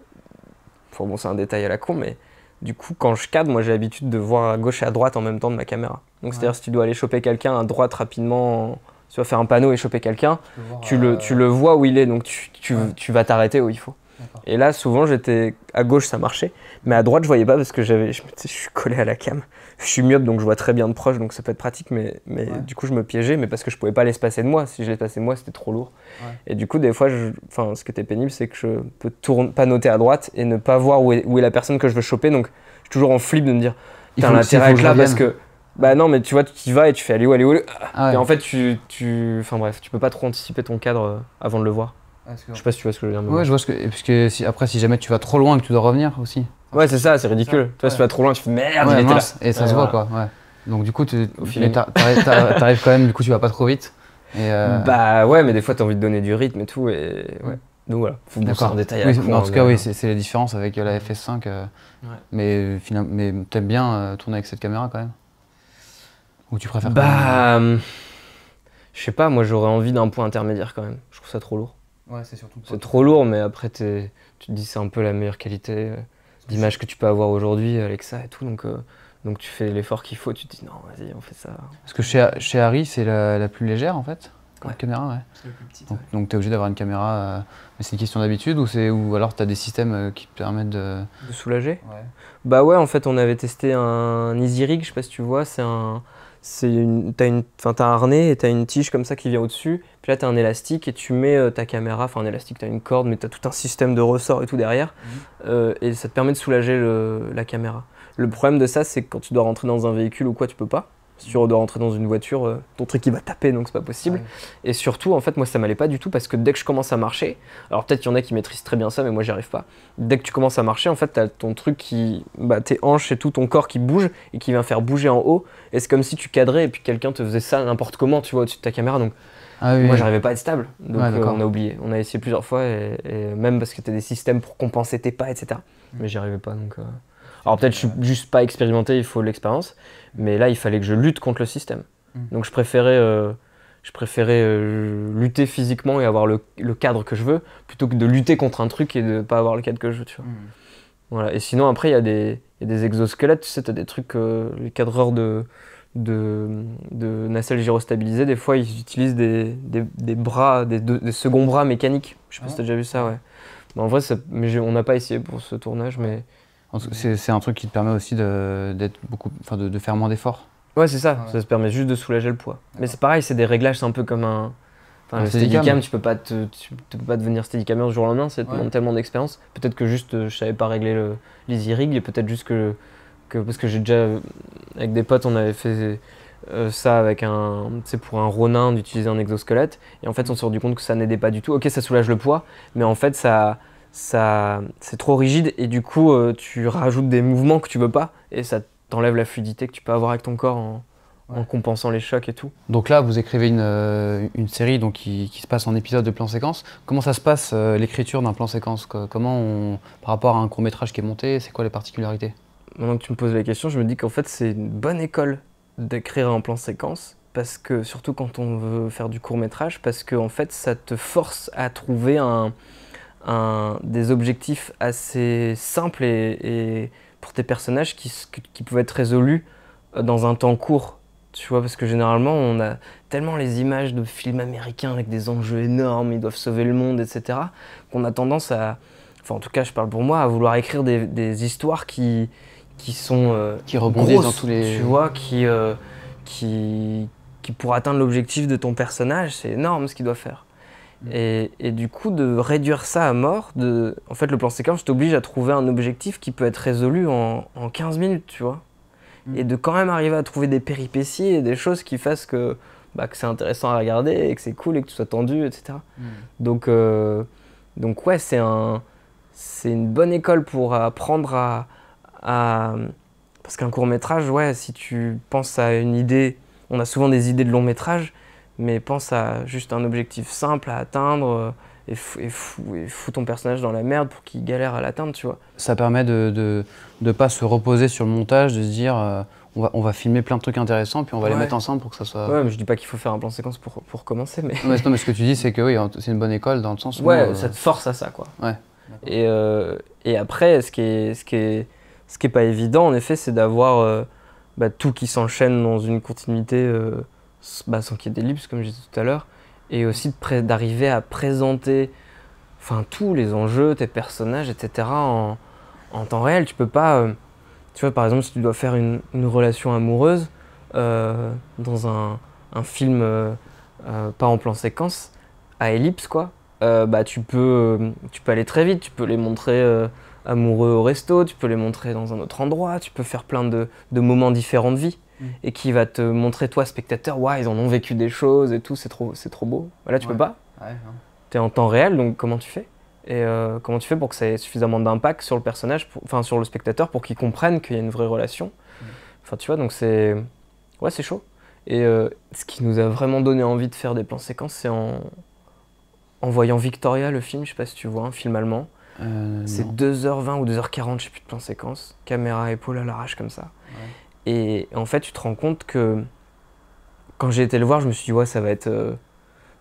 bon, c'est un détail à la con, mais du coup, quand je cadre, moi j'ai l'habitude de voir à gauche et à droite en même temps de ma caméra. Donc c'est-à-dire, si tu dois aller choper quelqu'un à droite rapidement tu vas faire un panneau et choper quelqu'un, tu, le, tu le vois où il est, donc tu, vas t'arrêter où il faut. Et là, souvent, j'étais à gauche, ça marchait, mais à droite, je voyais pas parce que j'avais, je, suis collé à la cam. Je suis myope, donc je vois très bien de proche, donc ça peut être pratique, mais, mais du coup, je me piégeais, mais parce que je pouvais pas l'espacer de moi. Si je passé de moi, c'était trop lourd. Et du coup, des fois, je, ce qui était pénible, c'est que je peux panoter à droite et ne pas voir où est, la personne que je veux choper. Donc, je suis toujours en flip de me dire, t'as l'intérêt là parce que bah non, mais tu vois, tu y vas et tu fais allez où, allez où. Ah et en fait, tu, tu. Enfin bref, tu peux pas trop anticiper ton cadre euh, avant de le voir. Ah, je sais pas si tu vois ce que je veux dire. Ouais, je vois ce que. Et parce si, après, si jamais tu vas trop loin que tu dois revenir aussi. Ouais, c'est ça, c'est ridicule. Tu vois, tu vas trop loin, tu fais merde, il était là. Et ça se voit quoi, ouais. Donc du coup, tu arrives quand même, du coup, tu vas pas trop vite. Euh, bah ouais, mais des fois, t'as envie de donner du rythme et tout. Et ouais. Donc voilà, faut beaucoup en détail. en hein, tout cas, oui, euh. c'est la différence avec la FS5. Mais, mais t'aimes bien tourner avec cette caméra quand même ou tu préfères Bah. Hum, je sais pas, moi j'aurais envie d'un point intermédiaire quand même. Je trouve ça trop lourd. Ouais, c'est surtout. C'est trop lourd, mais après tu te dis c'est un peu la meilleure qualité euh, d'image que tu peux avoir aujourd'hui euh, avec ça et tout. Donc, euh, donc tu fais l'effort qu'il faut, tu te dis non, vas-y, on fait ça. Parce que chez, Harry, c'est la, plus légère en fait la caméra, ouais. La plus petite, donc, tu es obligé d'avoir une caméra. mais c'est une question d'habitude ou, c'est ou alors tu as des systèmes qui qui permettent de. De soulager Bah ouais, en fait, on avait testé un Easy Rig, je sais pas si tu vois, c'est un c'est une, t'as, un harnais et t'as une tige comme ça qui vient au-dessus. Puis là, t'as un élastique et tu mets euh, ta caméra, enfin un élastique, t'as une corde, mais t'as tout un système de ressort et tout derrière. Mhm. Euh, et ça te permet de soulager le, la caméra. Le problème de ça, c'est que quand tu dois rentrer dans un véhicule ou quoi, tu peux pas. Si de rentrer dans une voiture, euh, ton truc il va taper donc c'est pas possible. Et surtout, en fait, moi ça m'allait pas du tout parce que dès que je commence à marcher, alors peut-être qu'il y en a qui maîtrisent très bien ça, mais moi j'y arrive pas. Dès que tu commences à marcher, en fait, t'as ton truc qui. Bah, tes hanches et tout ton corps qui bouge et qui vient faire bouger en haut. Et c'est comme si tu cadrais et puis quelqu'un te faisait ça n'importe comment, tu vois, au-dessus de ta caméra. Donc ah Moi, j'arrivais pas à être stable. Donc, euh, on a oublié. On a essayé plusieurs fois, et, même parce que t'as des systèmes pour compenser tes pas, etc. Mm. Mais j'y arrivais pas. Donc, euh. Alors, peut-être je suis juste pas expérimenté, il faut l'expérience. Mais là, il fallait que je lutte contre le système. Mm. Donc je préférais, euh, je préférais euh, lutter physiquement et avoir le, le, cadre que je veux, plutôt que de lutter contre un truc et de ne pas avoir le cadre que je veux. Tu vois. Mm. Voilà. Et sinon, après, il y, a des exosquelettes, tu sais, tu as des trucs, euh, les cadreurs de, de, de nacelles gyrostabilisées, des fois, ils utilisent des, des, des bras, des, second seconds bras mécaniques. Je sais pas ah si tu as déjà vu ça, ouais. Mais bah, en vrai, ça, mais on n'a pas essayé pour ce tournage, mais c'est un truc qui te permet aussi d'être beaucoup, de, faire moins d'efforts. Ouais, c'est ça. Ça te permet juste de soulager le poids. Mais c'est pareil, c'est des réglages, c'est un peu comme un. Enfin, le tu peux pas te, tu, peux pas devenir camer du jour au lendemain. C'est demande tellement d'expérience. Peut-être que juste, euh, je savais pas régler le, les et peut-être juste que, parce que j'ai déjà avec des potes, on avait fait euh, ça avec un, c'est pour un ronin d'utiliser un exosquelette. Et en fait, on s'est rendu compte que ça n'aidait pas du tout. Ok, ça soulage le poids, mais en fait, ça ça, c'est trop rigide et du coup euh, tu rajoutes des mouvements que tu veux pas et ça t'enlève la fluidité que tu peux avoir avec ton corps en, compensant les chocs et tout. Donc là vous écrivez une, euh, série donc, qui, se passe en épisode de plan séquence. Comment ça se passe euh, l'écriture d'un plan séquence Comment par rapport à un court métrage qui est monté, c'est quoi les particularités Maintenant que tu me poses la question, je me dis qu'en fait c'est une bonne école d'écrire un plan séquence parce que surtout quand on veut faire du court métrage parce que fait ça te force à trouver un des objectifs assez simples et, pour tes personnages qui, qui, peuvent être résolus euh, dans un temps court. Tu vois, parce que généralement, on a tellement les images de films américains avec des enjeux énormes, ils doivent sauver le monde, etc., qu'on a tendance à, en tout cas je parle pour moi, à vouloir écrire des, histoires qui, sont... Euh, qui rebondissent dans tous les... Tu qui, euh, qui, qui pour atteindre l'objectif de ton personnage, c'est énorme ce qu'il doit faire. Et, du coup, de réduire ça à mort, de... en fait, le plan séquence t'oblige à trouver un objectif qui peut être résolu en, en 15 minutes, tu vois. Mm. Et de quand même arriver à trouver des péripéties et des choses qui fassent que, bah, que c'est intéressant à regarder et que c'est cool et que tout soit tendu, etc. Mm. Donc, euh, donc, ouais, c'est un, une bonne école pour apprendre à. à... Parce qu'un court métrage, ouais, si tu penses à une idée, on a souvent des idées de long métrage mais pense à juste un objectif simple à atteindre euh, et, fous ton personnage dans la merde pour qu'il galère à l'atteindre, tu vois. Ça permet de ne de, pas se reposer sur le montage, de se dire euh, on, va, on va filmer plein de trucs intéressants, puis on va les mettre ensemble pour que ça soit. Ouais, mais je dis pas qu'il faut faire un plan séquence pour, pour commencer, mais. Non mais, ce que tu dis, c'est que oui, hein, c'est une bonne école dans le sens où. Ouais, euh, ça te force à ça, quoi. Ouais. Et, et après, ce qui est, ce qui est, ce qui est pas évident, en effet, c'est d'avoir bah, tout qui s'enchaîne dans une continuité sans qu'il bah, y ait des comme je disais tout à l'heure, et aussi d'arriver à présenter enfin, tous les enjeux, tes personnages, etc. en, temps réel. Tu peux pas, euh, tu vois, par exemple, si tu dois faire une, relation amoureuse euh, dans un, film euh, pas en plan séquence, à ellipse, quoi, bah, tu, peux, tu peux aller très vite, tu peux les montrer amoureux au resto, tu peux les montrer dans un autre endroit, tu peux faire plein de moments différents de vie et qui va te montrer, toi, spectateur, ouais, ils en ont vécu des choses et tout, c'est trop, c'est trop beau. Là, tu peux pas. Hein. Tu es en temps réel, donc comment tu fais Et euh, comment tu fais pour que ça ait suffisamment d'impact sur le personnage, enfin sur le spectateur, pour qu'il comprenne qu'il y a une vraie relation mm. Enfin, tu vois, donc c'est. Ouais, c'est chaud. Et euh, ce qui nous a vraiment donné envie de faire des plans séquences, c'est en... en voyant Victoria, le film, je sais pas si tu vois, un film allemand. Euh, c'est 2h20 ou 2h40, je sais plus de plans-séquences. Caméra épaule à l'arrache comme ça. Et en fait, tu te rends compte que quand j'ai été le voir, je me suis dit, ouais, ça va être, euh,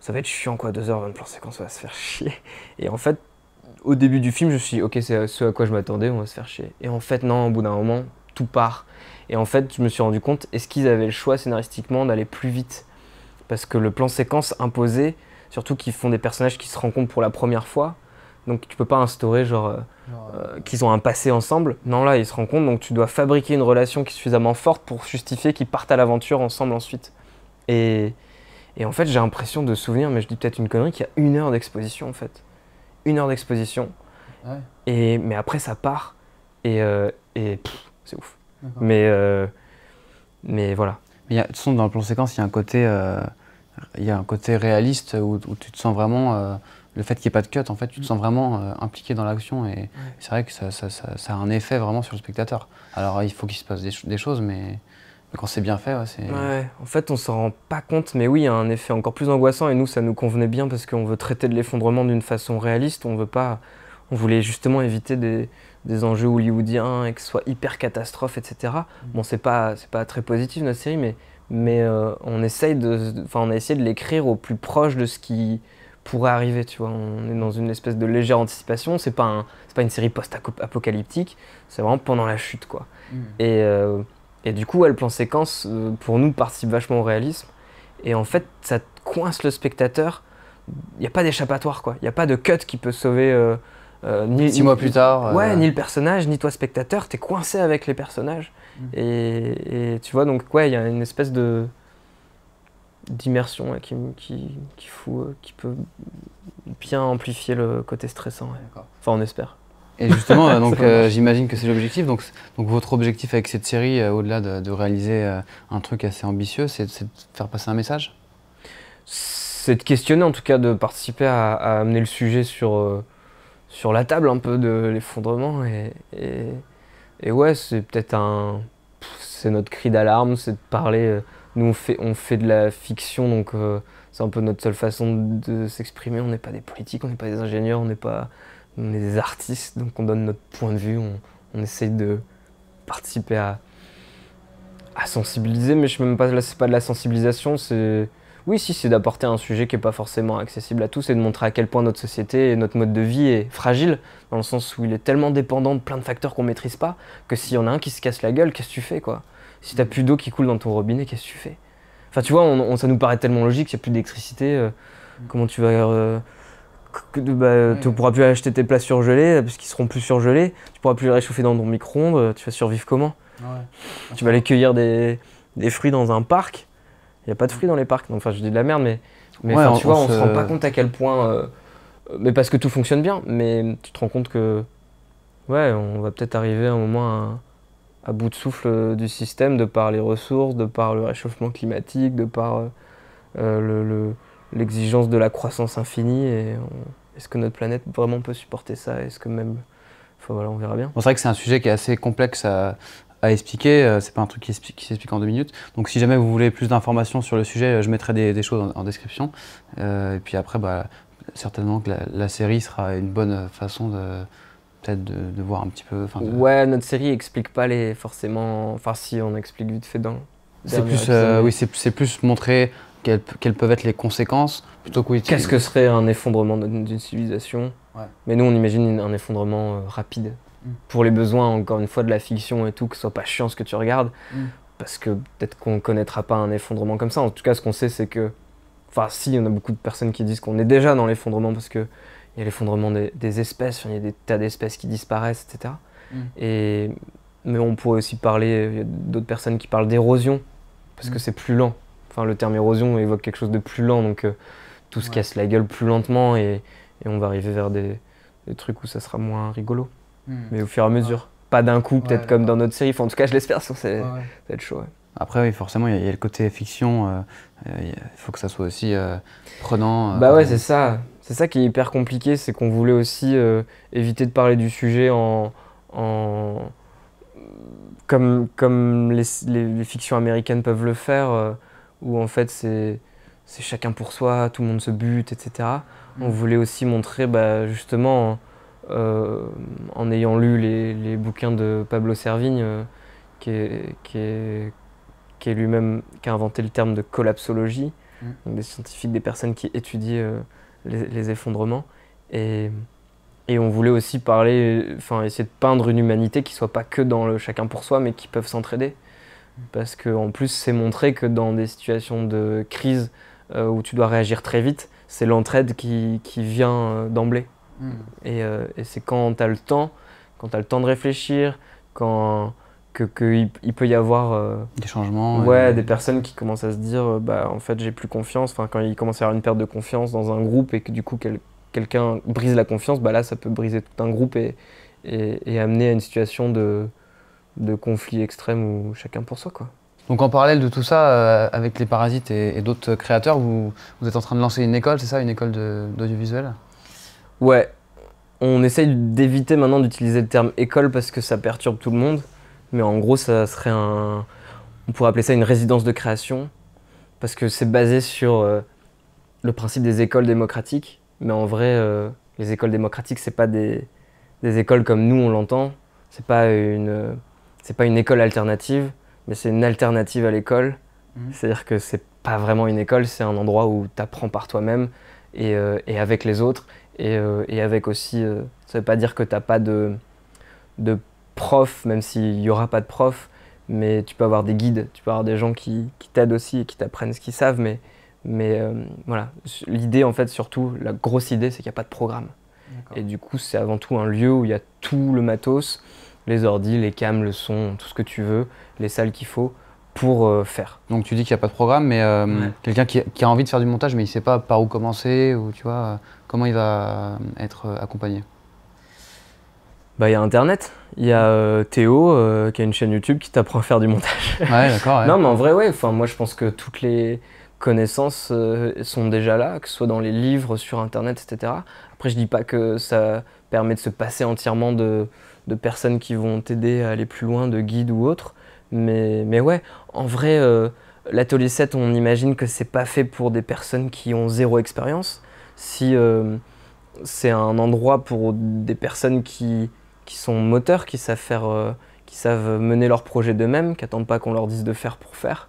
ça va être chiant, quoi, 2h20 le plan séquence, va se faire chier. Et en fait, au début du film, je me suis dit, ok, c'est ce à quoi je m'attendais, on va se faire chier. Et en fait, non, au bout d'un moment, tout part. Et en fait, je me suis rendu compte, est-ce qu'ils avaient le choix scénaristiquement d'aller plus vite Parce que le plan séquence imposé, surtout qu'ils font des personnages qui se rencontrent pour la première fois, donc tu peux pas instaurer genre euh, euh, qu'ils ont un passé ensemble. Non là, ils se rencontrent, donc tu dois fabriquer une relation qui est suffisamment forte pour justifier qu'ils partent à l'aventure ensemble ensuite. Et, et en fait, j'ai l'impression de souvenir, mais je dis peut-être une connerie, qu'il y a une heure d'exposition en fait, une heure d'exposition. Et mais après ça part et, euh, et c'est ouf. Mais mais voilà. Mais y de toute façon, dans le plan séquence, il y a un côté il y a un côté réaliste où tu te sens vraiment le fait qu'il n'y ait pas de cut, en fait, tu te mm. sens vraiment euh, impliqué dans l'action et c'est vrai que ça, a un effet vraiment sur le spectateur. Alors il faut qu'il se passe des, choses, mais, quand c'est bien fait, c'est. Ouais, en fait, on s'en rend pas compte, mais oui, il y a un effet encore plus angoissant et nous, ça nous convenait bien parce qu'on veut traiter de l'effondrement d'une façon réaliste. On veut pas. On voulait justement éviter des, des enjeux hollywoodiens et que ce soit hyper catastrophe, etc. Mm. Bon, c'est pas, pas très positif notre série, mais, mais euh, on, essaye de, on a essayé de l'écrire au plus proche de ce qui pourrait arriver, tu vois. On est dans une espèce de légère anticipation. C'est pas pas une série post-apocalyptique. C'est vraiment pendant la chute, quoi. Hmm. Euh, et, du coup, elle le plan séquence euh, pour nous participe vachement au réalisme. Et en fait, ça coince le spectateur. Il n'y a pas d'échappatoire, quoi. Il n'y a pas de cut qui peut sauver. Euh, ni, Six mois plus tard. Ouais, ni le personnage, ni toi spectateur, t'es coincé avec les personnages. Hmm. Et, et, tu vois, donc ouais, il y a une espèce de, d'immersion qui, qui, euh, qui, peut bien amplifier le côté stressant. Enfin, on espère. Et justement, euh, donc euh, j'imagine que c'est l'objectif. Donc, donc, votre objectif avec cette série, au-delà de, réaliser un truc assez ambitieux, c'est de faire passer un message C'est de questionner, en tout cas, de participer à, amener le sujet sur, sur la table un peu de l'effondrement. Et, et, et, ouais, c'est peut-être un. C'est notre cri d'alarme, c'est de parler nous, on fait, on fait de la fiction, donc euh, c'est un peu notre seule façon de s'exprimer. On n'est pas des politiques, on n'est pas des ingénieurs, on n'est pas des artistes, donc on donne notre point de vue, on, essaye de participer à, à sensibiliser, mais je sais même pas, là c'est pas de la sensibilisation, c'est... Oui, si, c'est d'apporter un sujet qui n'est pas forcément accessible à tous et de montrer à quel point notre société et notre mode de vie est fragile, dans le sens où il est tellement dépendant de plein de facteurs qu'on maîtrise pas, que s'il y en a un qui se casse la gueule, qu'est-ce que tu fais, quoi si t'as plus d'eau qui coule dans ton robinet, qu'est-ce que tu fais Enfin, tu vois, on, ça nous paraît tellement logique, il n'y a plus d'électricité. Euh, mm. comment tu vas. Euh, bah, mm. tu ne pourras plus acheter tes plats surgelés, euh, parce qu'ils seront plus surgelés. Tu pourras plus les réchauffer dans ton micro-ondes. Tu vas survivre comment Tu vas aller cueillir des, fruits dans un parc. Il n'y a pas de mm. fruits dans les parcs. Enfin, je dis de la merde, mais, mais tu vois, on ne se... rend pas compte à quel point. mais parce que tout fonctionne bien, mais tu te rends compte que. Ouais, on va peut-être arriver à un moment à à bout de souffle euh, du système de par les ressources, de par le réchauffement climatique, de par euh, euh, l'exigence de la croissance infinie. Et est-ce que notre planète vraiment peut supporter ça Est-ce que même. voilà, on verra bien. c'est vrai que c'est un sujet qui est assez complexe à, à expliquer. C'est pas un truc qui, s'explique en deux minutes. Donc, si jamais vous voulez plus d'informations sur le sujet, je mettrai des, choses en, description. et puis après, bah, certainement que la, série sera une bonne façon de, peut-être de, voir un petit peu. Ouais, notre série explique pas les forcément. Enfin, si on explique vite fait dans. C'est plus, euh, oui, c'est plus montrer quelles, peuvent être les conséquences plutôt que. Qu'est-ce que serait un effondrement d'une civilisation ouais. Mais nous, on imagine un effondrement euh, rapide mm. pour les besoins, encore une fois, de la fiction et tout, que ce soit pas chiant ce que tu regardes, mm. parce que peut-être qu'on connaîtra pas un effondrement comme ça. En tout cas, ce qu'on sait, c'est que. Enfin, si, on a beaucoup de personnes qui disent qu'on est déjà dans l'effondrement parce que il y a l'effondrement des, espèces, il y a des tas d'espèces qui disparaissent, etc. Mm. Et, mais on pourrait aussi parler, il y a d'autres personnes qui parlent d'érosion, parce que mm. c'est plus lent. Enfin, le terme érosion évoque quelque chose de plus lent, donc euh, tout se casse la gueule plus lentement et, et on va arriver vers des, des, trucs où ça sera moins rigolo. Mm. Mais au fur et à mesure, pas d'un coup, peut-être comme dans notre série. en tout cas, je l'espère, sur ça va être chaud. Après, oui, forcément, il y, a le côté fiction. Euh, euh, il faut que ça soit aussi prenant. bah ouais, c'est ça. C'est ça qui est hyper compliqué, c'est qu'on voulait aussi euh, éviter de parler du sujet en, comme, comme les, fictions américaines peuvent le faire, euh, où en fait c'est chacun pour soi, tout le monde se bute, etc. Mm. On voulait aussi montrer bah, justement, euh, en ayant lu les, bouquins de Pablo Servigne, qui, est, qui, est, qui est lui-même qui a inventé le terme de collapsologie, mm. donc des scientifiques, des personnes qui étudient les, effondrements. Et, et, on voulait aussi parler, enfin essayer de peindre une humanité qui soit pas que dans le chacun pour soi, mais qui peuvent s'entraider. Parce qu'en plus, c'est montré que dans des situations de crise euh, où tu dois réagir très vite, c'est l'entraide qui, qui, vient euh, d'emblée. Hmm. Et, euh, et c'est quand tu as le temps, quand tu as le temps de réfléchir, quand qu'il peut y avoir euh, des changements ouais, euh, des personnes qui commencent à se dire euh, bah en fait j'ai plus confiance enfin quand il commence à y avoir une perte de confiance dans un groupe et que du coup quelqu'un brise la confiance bah là ça peut briser tout un groupe et, et, amener à une situation de, conflit extrême où chacun pour soi quoi donc en parallèle de tout ça, avec les parasites et, d'autres créateurs, vous, vous, êtes en train de lancer une école, c'est ça, une école d'audiovisuel Ouais, on essaye d'éviter maintenant d'utiliser le terme école parce que ça perturbe tout le monde. Mais en gros, ça serait un. On pourrait appeler ça une résidence de création, parce que c'est basé sur euh, le principe des écoles démocratiques. Mais en vrai, euh, les écoles démocratiques, c'est pas des, écoles comme nous on l'entend. C'est pas une, euh, pas une école alternative, mais c'est une alternative à l'école. Mhm. C'est-à-dire que c'est pas vraiment une école, c'est un endroit où tu apprends par toi-même et, avec les autres et, et avec aussi. ça veut pas dire que tu n'as pas de prof, même s'il n'y aura pas de prof, mais tu peux avoir des guides, tu peux avoir des gens qui, t'aident aussi et qui t'apprennent ce qu'ils savent. Mais, mais euh, voilà, l'idée en fait surtout, la grosse idée, c'est qu'il n'y a pas de programme. Et du coup, c'est avant tout un lieu où il y a tout le matos, les ordis, les cams, le son, tout ce que tu veux, les salles qu'il faut pour euh, faire. Donc tu dis qu'il n'y a pas de programme, mais euh, quelqu'un qui, a envie de faire du montage, mais il ne sait pas par où commencer, ou tu vois, comment il va être accompagné bah, il y a Internet. Il y a euh, Théo euh, qui a une chaîne YouTube qui t'apprend à faire du montage. Ouais, d'accord. non, mais en vrai, ouais. moi, je pense que toutes les connaissances euh, sont déjà là, que ce soit dans les livres, sur Internet, etc. Après, je dis pas que ça permet de se passer entièrement de, personnes qui vont t'aider à aller plus loin, de guides ou autres. Mais, mais ouais, en vrai, l'atelier 7, on imagine que c'est pas fait pour des personnes qui ont zéro expérience. Si c'est un endroit pour des personnes qui qui sont moteurs, qui savent, faire, euh, qui savent mener leurs projets d'eux-mêmes, qui n'attendent pas qu'on leur dise de faire pour faire.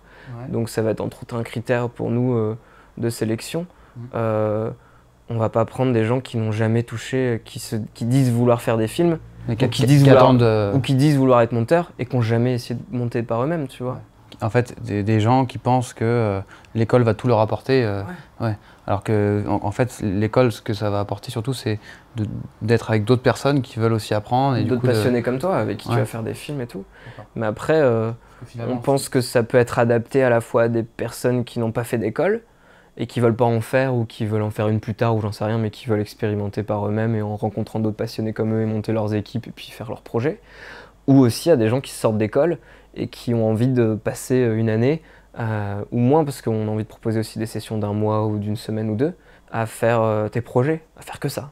Donc ça va être entre autres un critère pour nous euh, de sélection. Mmh. Euh, on ne va pas prendre des gens qui n'ont jamais touché, qui, disent vouloir faire des films, ou qui, disent vouloir, être monteurs et qui n'ont jamais essayé de monter par eux-mêmes, tu vois en fait, des, gens qui pensent que euh, l'école va tout leur apporter. Euh, Alors que, en, fait, l'école, ce que ça va apporter surtout, c'est d'être avec d'autres personnes qui veulent aussi apprendre. D'autres passionnés comme toi, avec qui tu vas faire des films et tout. Mais après, euh, on pense que ça peut être adapté à la fois à des personnes qui n'ont pas fait d'école et qui veulent pas en faire ou qui veulent en faire une plus tard ou j'en sais rien, mais qui veulent expérimenter par eux-mêmes et en rencontrant d'autres passionnés comme eux et monter leurs équipes et puis faire leurs projets. Ou aussi à des gens qui sortent d'école et qui ont envie de passer euh, une année, euh, ou moins parce qu'on a envie de proposer aussi des sessions d'un mois ou d'une semaine ou deux, à faire euh, tes projets, à faire que ça.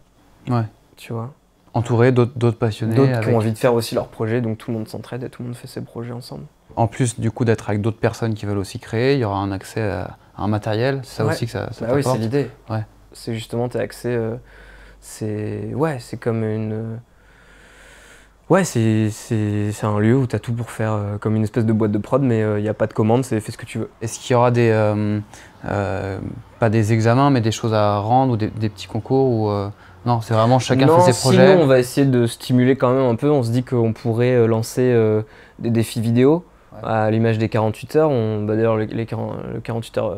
Ouais. Tu vois Entouré d'autres passionnés. D'autres qui ont envie de faire aussi leurs projets, donc tout le monde s'entraide et tout le monde fait ses projets ensemble. En plus du coup d'être avec d'autres personnes qui veulent aussi créer, il y aura un accès à, un matériel, c'est ça aussi que ça, ça bah Oui, c'est l'idée. Ouais. C'est justement, tu accès, c'est ouais, c'est comme une Ouais, c'est un lieu où tu as tout pour faire euh, comme une espèce de boîte de prod, mais il euh, n'y a pas de commande, c'est fais ce que tu veux. Est-ce qu'il y aura des, euh, pas des examens, mais des choses à rendre ou des, petits concours ou, Non, c'est vraiment chacun fait ses projets. Sinon, on va essayer de stimuler quand même un peu. On se dit qu'on pourrait lancer des défis vidéo à l'image des 48 heures. On, bah, D'ailleurs, le, 48 heures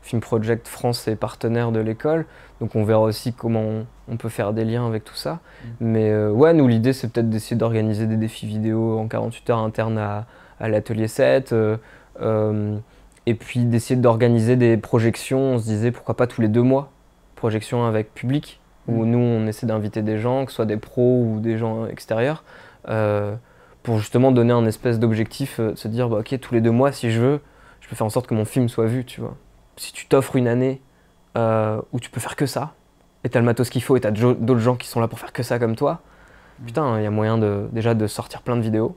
Film Project France est partenaire de l'école. Donc on verra aussi comment on, peut faire des liens avec tout ça. Mm. Mais euh, ouais, nous l'idée c'est peut-être d'essayer d'organiser des défis vidéo en 48 heures internes à, l'atelier 7. Euh, euh, et puis d'essayer d'organiser des projections, on se disait pourquoi pas tous les deux mois, Projections avec public, où mm. nous on essaie d'inviter des gens, que ce soit des pros ou des gens extérieurs, pour justement donner un espèce d'objectif, se dire bah, ok tous les deux mois si je veux, je peux faire en sorte que mon film soit vu, tu vois. Si tu t'offres une année euh, où tu peux faire que ça, et t'as le matos qu'il faut, et t'as d'autres gens qui sont là pour faire que ça comme toi, mm. putain, il y a moyen de, déjà de sortir plein de vidéos,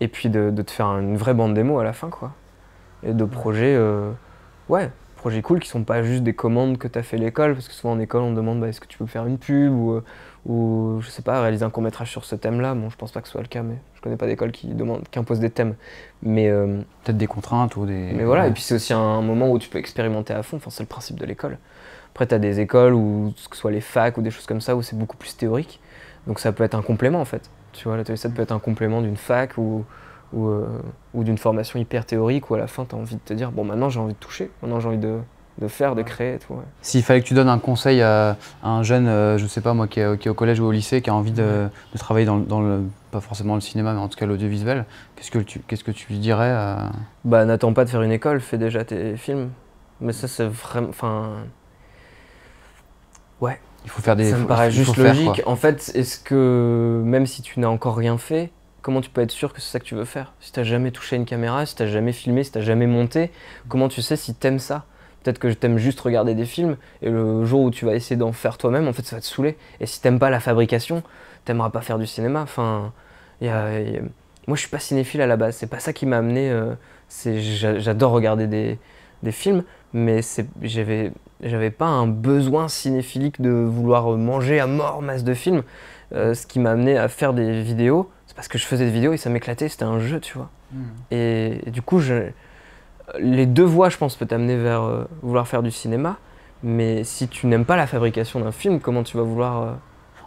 et puis de, te faire une vraie bande démo à la fin, quoi. Et de mm. projets, euh, ouais, projets cool qui sont pas juste des commandes que t'as fait l'école, parce que souvent en école on demande bah, est-ce que tu peux faire une pub ou, euh, ou je sais pas, réaliser un court métrage sur ce thème là. Bon, je pense pas que ce soit le cas, mais je connais pas d'école qui, demande, qui impose des thèmes. Mais. Peut-être des contraintes ou des. Mais voilà, et puis c'est aussi un moment où tu peux expérimenter à fond, enfin, c'est le principe de l'école. Après, tu as des écoles, ou que ce soit les facs ou des choses comme ça, où c'est beaucoup plus théorique. Donc ça peut être un complément en fait. Tu vois, l'atelier 7 peut être un complément d'une fac ou, euh, ou, d'une formation hyper théorique où à la fin, tu as envie de te dire, bon, maintenant j'ai envie de toucher, maintenant j'ai envie de, de faire, de créer et S'il fallait que tu donnes un conseil à, un jeune, euh, je sais pas moi, qui est, qui est, au collège ou au lycée, qui a envie de, de travailler dans, dans, le, pas forcément le cinéma, mais en tout cas l'audiovisuel, qu'est-ce que tu, qu'est-ce que tu lui dirais Bah n'attends pas de faire une école, fais déjà tes films. Mais ça c'est vraiment, enfin, Ouais. Il faut faire des. Ça me paraît juste logique. en fait, est-ce que même si tu n'as encore rien fait, comment tu peux être sûr que c'est ça que tu veux faire Si tu t'as jamais touché une caméra, si tu t'as jamais filmé, si tu t'as jamais monté, comment tu sais si tu aimes ça Peut-être que t'aime juste regarder des films et le jour où tu vas essayer d'en faire toi-même, en fait, ça va te saouler. Et si t'aimes pas la fabrication, t'aimeras pas faire du cinéma. Enfin, moi, je suis pas cinéphile à la base. C'est pas ça qui m'a amené. Euh, c'est, j'adore regarder des, des films, mais j'avais j'avais pas un besoin cinéphilique de vouloir manger à mort masse de films. Euh, ce qui m'a amené à faire des vidéos, c'est parce que je faisais des vidéos et ça m'éclatait, c'était un jeu, tu vois. Hmm. Et, du coup, les deux voies, je pense, peut t'amener vers euh, vouloir faire du cinéma, mais si tu n'aimes pas la fabrication d'un film, comment tu vas vouloir... Euh,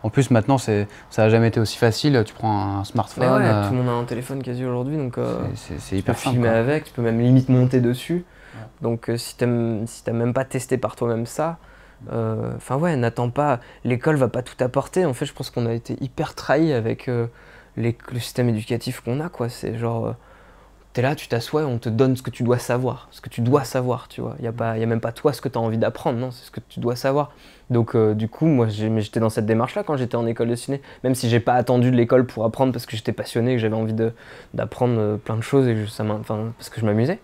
en plus, maintenant, ça n'a jamais été aussi facile. Tu prends un smartphone. tout le monde a un téléphone quasi aujourd'hui, donc c'est hyper tu peux filmer avec, tu peux même limite monter dessus. Donc euh, si tu si t'as même pas testé par toi-même ça, euh, enfin ouais, n'attends pas. L'école va pas tout apporter. En fait, je pense qu'on a été hyper trahi avec euh, le système éducatif qu'on a, quoi. C'est genre t'es là, tu t'assois, on te donne ce que tu dois savoir, ce que tu dois savoir, tu vois. Il n'y a, pas, a même pas toi ce que tu as envie d'apprendre, non, c'est ce que tu dois savoir. Donc du coup, moi j'étais dans cette démarche-là quand j'étais en école de ciné, même si j'ai pas attendu de l'école pour apprendre parce que j'étais passionné, que j'avais envie d'apprendre plein de choses et parce que je m'amusais.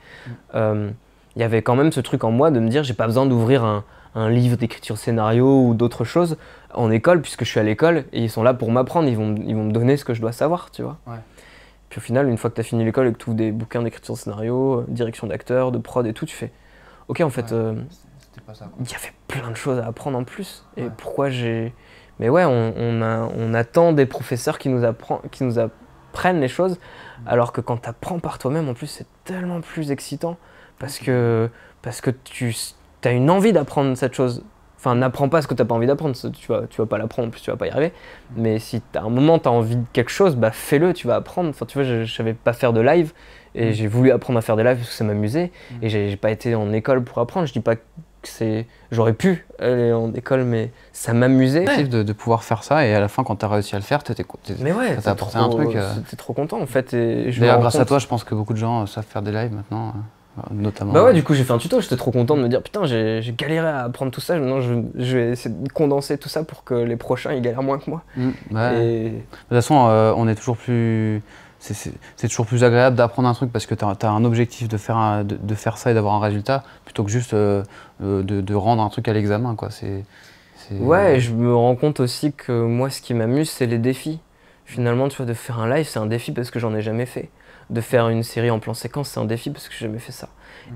Mm il y avait quand même ce truc en moi de me dire j'ai pas besoin d'ouvrir un, livre d'écriture scénario ou d'autres choses en école, puisque je suis à l'école et ils sont là pour m'apprendre, ils vont, ils vont me donner ce que je dois savoir, tu vois. Puis au final, une fois que tu as fini l'école et que tu ouvres des bouquins d'écriture scénario, euh, direction d'acteur, de prod et tout, tu fais Ok, en fait, euh, il y avait plein de choses à apprendre en plus. Et pourquoi j'ai. Mais ouais, on, attend des professeurs qui nous, apprend, qui nous apprennent les choses, mm. alors que quand tu apprends par toi-même, en plus, c'est tellement plus excitant parce que, parce que tu as une envie d'apprendre cette chose. Enfin, n'apprends pas ce que tu n'as pas envie d'apprendre, tu vas, tu vas pas l'apprendre, en plus tu vas pas y arriver. Mais si à un moment tu as envie de quelque chose, bah fais-le, tu vas apprendre. Enfin, tu vois, je, ne savais pas faire de live et mm. j'ai voulu apprendre à faire des lives parce que ça m'amusait mm. et j'ai pas été en école pour apprendre. Je dis pas que c'est. J'aurais pu aller en école, mais ça m'amusait. Ouais. De, de, pouvoir faire ça et à la fin, quand tu as réussi à le faire, t'étais content. Mais ouais, t'as apporté un truc. Euh... trop content en fait. D'ailleurs, grâce à toi, je pense que beaucoup de gens euh, savent faire des lives maintenant. Euh notamment. Bah ouais, du coup, j'ai fait un tuto, j'étais trop content de me dire putain, j'ai galéré à apprendre tout ça, maintenant je, vais essayer de condenser tout ça pour que les prochains ils galèrent moins que moi. Mm, bah de toute façon, euh, on est toujours plus. C'est toujours plus agréable d'apprendre un truc parce que tu as, un objectif de faire, de, faire ça et d'avoir un résultat plutôt que juste euh, euh, de, rendre un truc à l'examen. quoi Ouais, je me rends compte aussi que moi, ce qui m'amuse, c'est les défis. Finalement, tu de faire un live, c'est un défi parce que j'en ai jamais fait de faire une série en plan séquence, c'est un défi parce que j'ai jamais fait ça.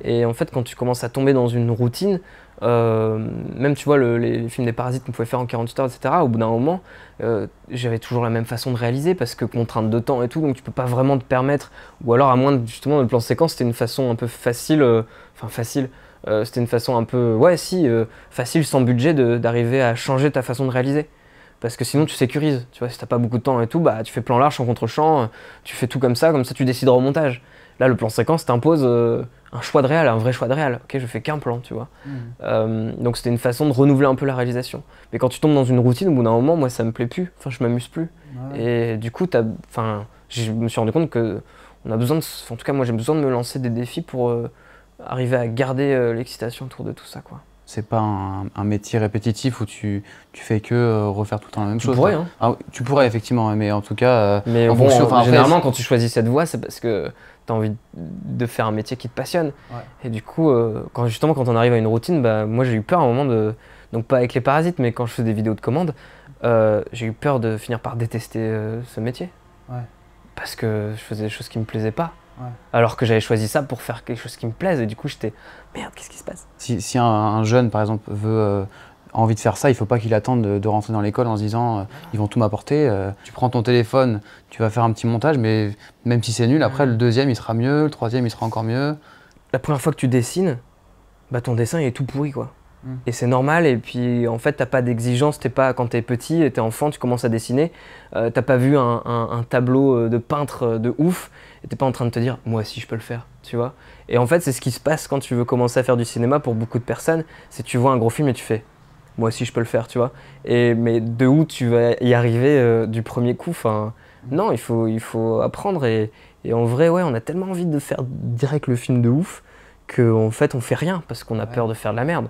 Et en fait, quand tu commences à tomber dans une routine, euh, même tu vois les, films des parasites qu'on pouvait faire en 48 heures, etc. Au bout d'un moment, euh, j'avais toujours la même façon de réaliser parce que contrainte de temps et tout, donc tu peux pas vraiment te permettre. Ou alors à moins justement de plan séquence, c'était une façon un peu facile, euh, enfin facile. c'était une façon un peu, ouais, si, facile sans budget d'arriver à changer ta façon de réaliser parce que sinon tu sécurises, tu vois, si t'as pas beaucoup de temps et tout, bah tu fais plan large en contre-champ, euh, tu fais tout comme ça, comme ça tu décides au montage. Là, le plan séquence t'impose euh, un choix de réel, un vrai choix de réel. Ok, je fais qu'un plan, tu vois. Mmh. Euh, donc c'était une façon de renouveler un peu la réalisation. Mais quand tu tombes dans une routine, au bout d'un moment, moi ça me plaît plus, enfin je m'amuse plus. Et du coup, enfin, je me suis rendu compte que on a besoin de, en tout cas moi j'ai besoin de me lancer des défis pour arriver à garder l'excitation autour de tout ça, quoi c'est pas un, métier répétitif où tu, tu fais que euh, refaire tout le temps la même tu chose. Pourrais, hein. ah, tu pourrais, effectivement, mais en tout cas. Euh, mais en généralement, quand tu choisis cette voie, c'est parce que tu as envie de faire un métier qui te passionne. Et du coup, euh, quand, justement, quand on arrive à une routine, bah, moi j'ai eu peur à un moment de. Donc, pas avec les parasites, mais quand je fais des vidéos de commandes, j'ai eu peur de finir par détester ce métier. Parce que je faisais des choses qui me plaisaient pas. Alors que j'avais choisi ça pour faire quelque chose qui me plaise. Et du coup, j'étais merde, qu'est-ce qui se passe Si, un, jeune, par exemple, veut. Euh, envie de faire ça, il faut pas qu'il attende de, rentrer dans l'école en se disant euh, ils vont tout m'apporter. Euh, tu prends ton téléphone, tu vas faire un petit montage, mais même si c'est nul, après le deuxième il sera mieux, le troisième il sera encore mieux. La première fois que tu dessines, bah, ton dessin il est tout pourri quoi. Mm. Et c'est normal, et puis en fait, t'as pas d'exigence, t'es pas, quand t'es petit, t'es enfant, tu commences à dessiner, t'as pas vu un, un, tableau de peintre de ouf, et t'es pas en train de te dire moi aussi je peux le faire, tu vois. Et en fait, c'est ce qui se passe quand tu veux commencer à faire du cinéma pour beaucoup de personnes, c'est tu vois un gros film et tu fais moi aussi je peux le faire, tu vois. Et mais de où tu vas y arriver euh, du premier coup, enfin non, il faut il faut apprendre et, en vrai ouais, on a tellement envie de faire direct le film de ouf que en fait on fait rien parce qu'on a peur de faire de la merde.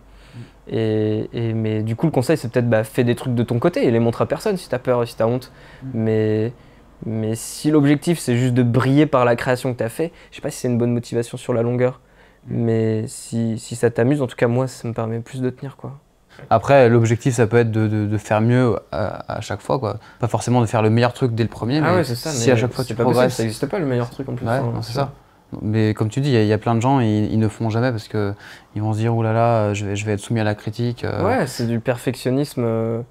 Et, mais du coup, le conseil, c'est peut-être bah, fais des trucs de ton côté et les montre à personne si t'as peur, si t'as honte. Mm. Mais, mais si l'objectif c'est juste de briller par la création que tu as fait, je sais pas si c'est une bonne motivation sur la longueur. Mais si, ça t'amuse, en tout cas moi ça me permet plus de tenir quoi. Après l'objectif ça peut être de, faire mieux à, chaque fois quoi. Pas forcément de faire le meilleur truc dès le premier, ah mais, si à chaque fois tu pas progresses. ça n'existe pas le meilleur truc en plus. Hein, c'est ça. Mais comme tu dis, il y, a plein de gens, ils, ne font jamais parce qu'ils vont se dire Oh là là, je, vais, je vais être soumis à la critique. Euh. Ouais, c'est du perfectionnisme euh,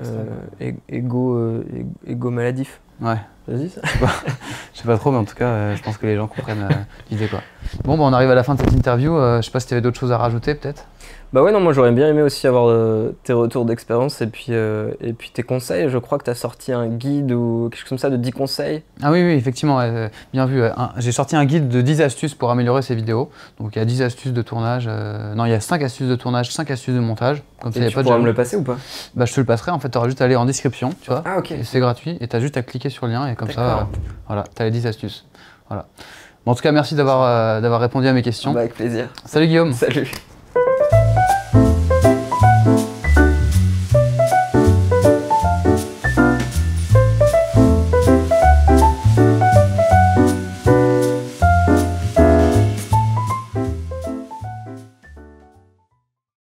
euh, égo maladif. Ouais. Vas-y, ça Je sais pas trop, mais en tout cas, euh, je pense que les gens comprennent euh, l'idée. quoi. Bon, bah, on arrive à la fin de cette interview. Euh, je sais pas si tu avais d'autres choses à rajouter, peut-être bah ouais, non, moi j'aurais bien aimé aussi avoir euh, tes retours d'expérience et, puis euh, et puis tes conseils. Je crois que tu as sorti un guide ou quelque chose comme ça de 10 conseils. Ah oui, oui, effectivement, euh, bien vu. J'ai sorti un guide de 10 astuces pour améliorer ces vidéos. Donc il y a 10 astuces de tournage. non, il y a 5 astuces de tournage, 5 astuces de montage. et tu pourras me le passer ou pas Bah je te le passerai. En fait, tu auras juste à aller en description. Tu vois, ah ok. C'est gratuit et tu as juste à cliquer sur le lien et comme ça, voilà, tu as les 10 astuces. Voilà. en tout cas, merci d'avoir répondu à mes questions. Bah, avec plaisir. Salut Guillaume. Salut.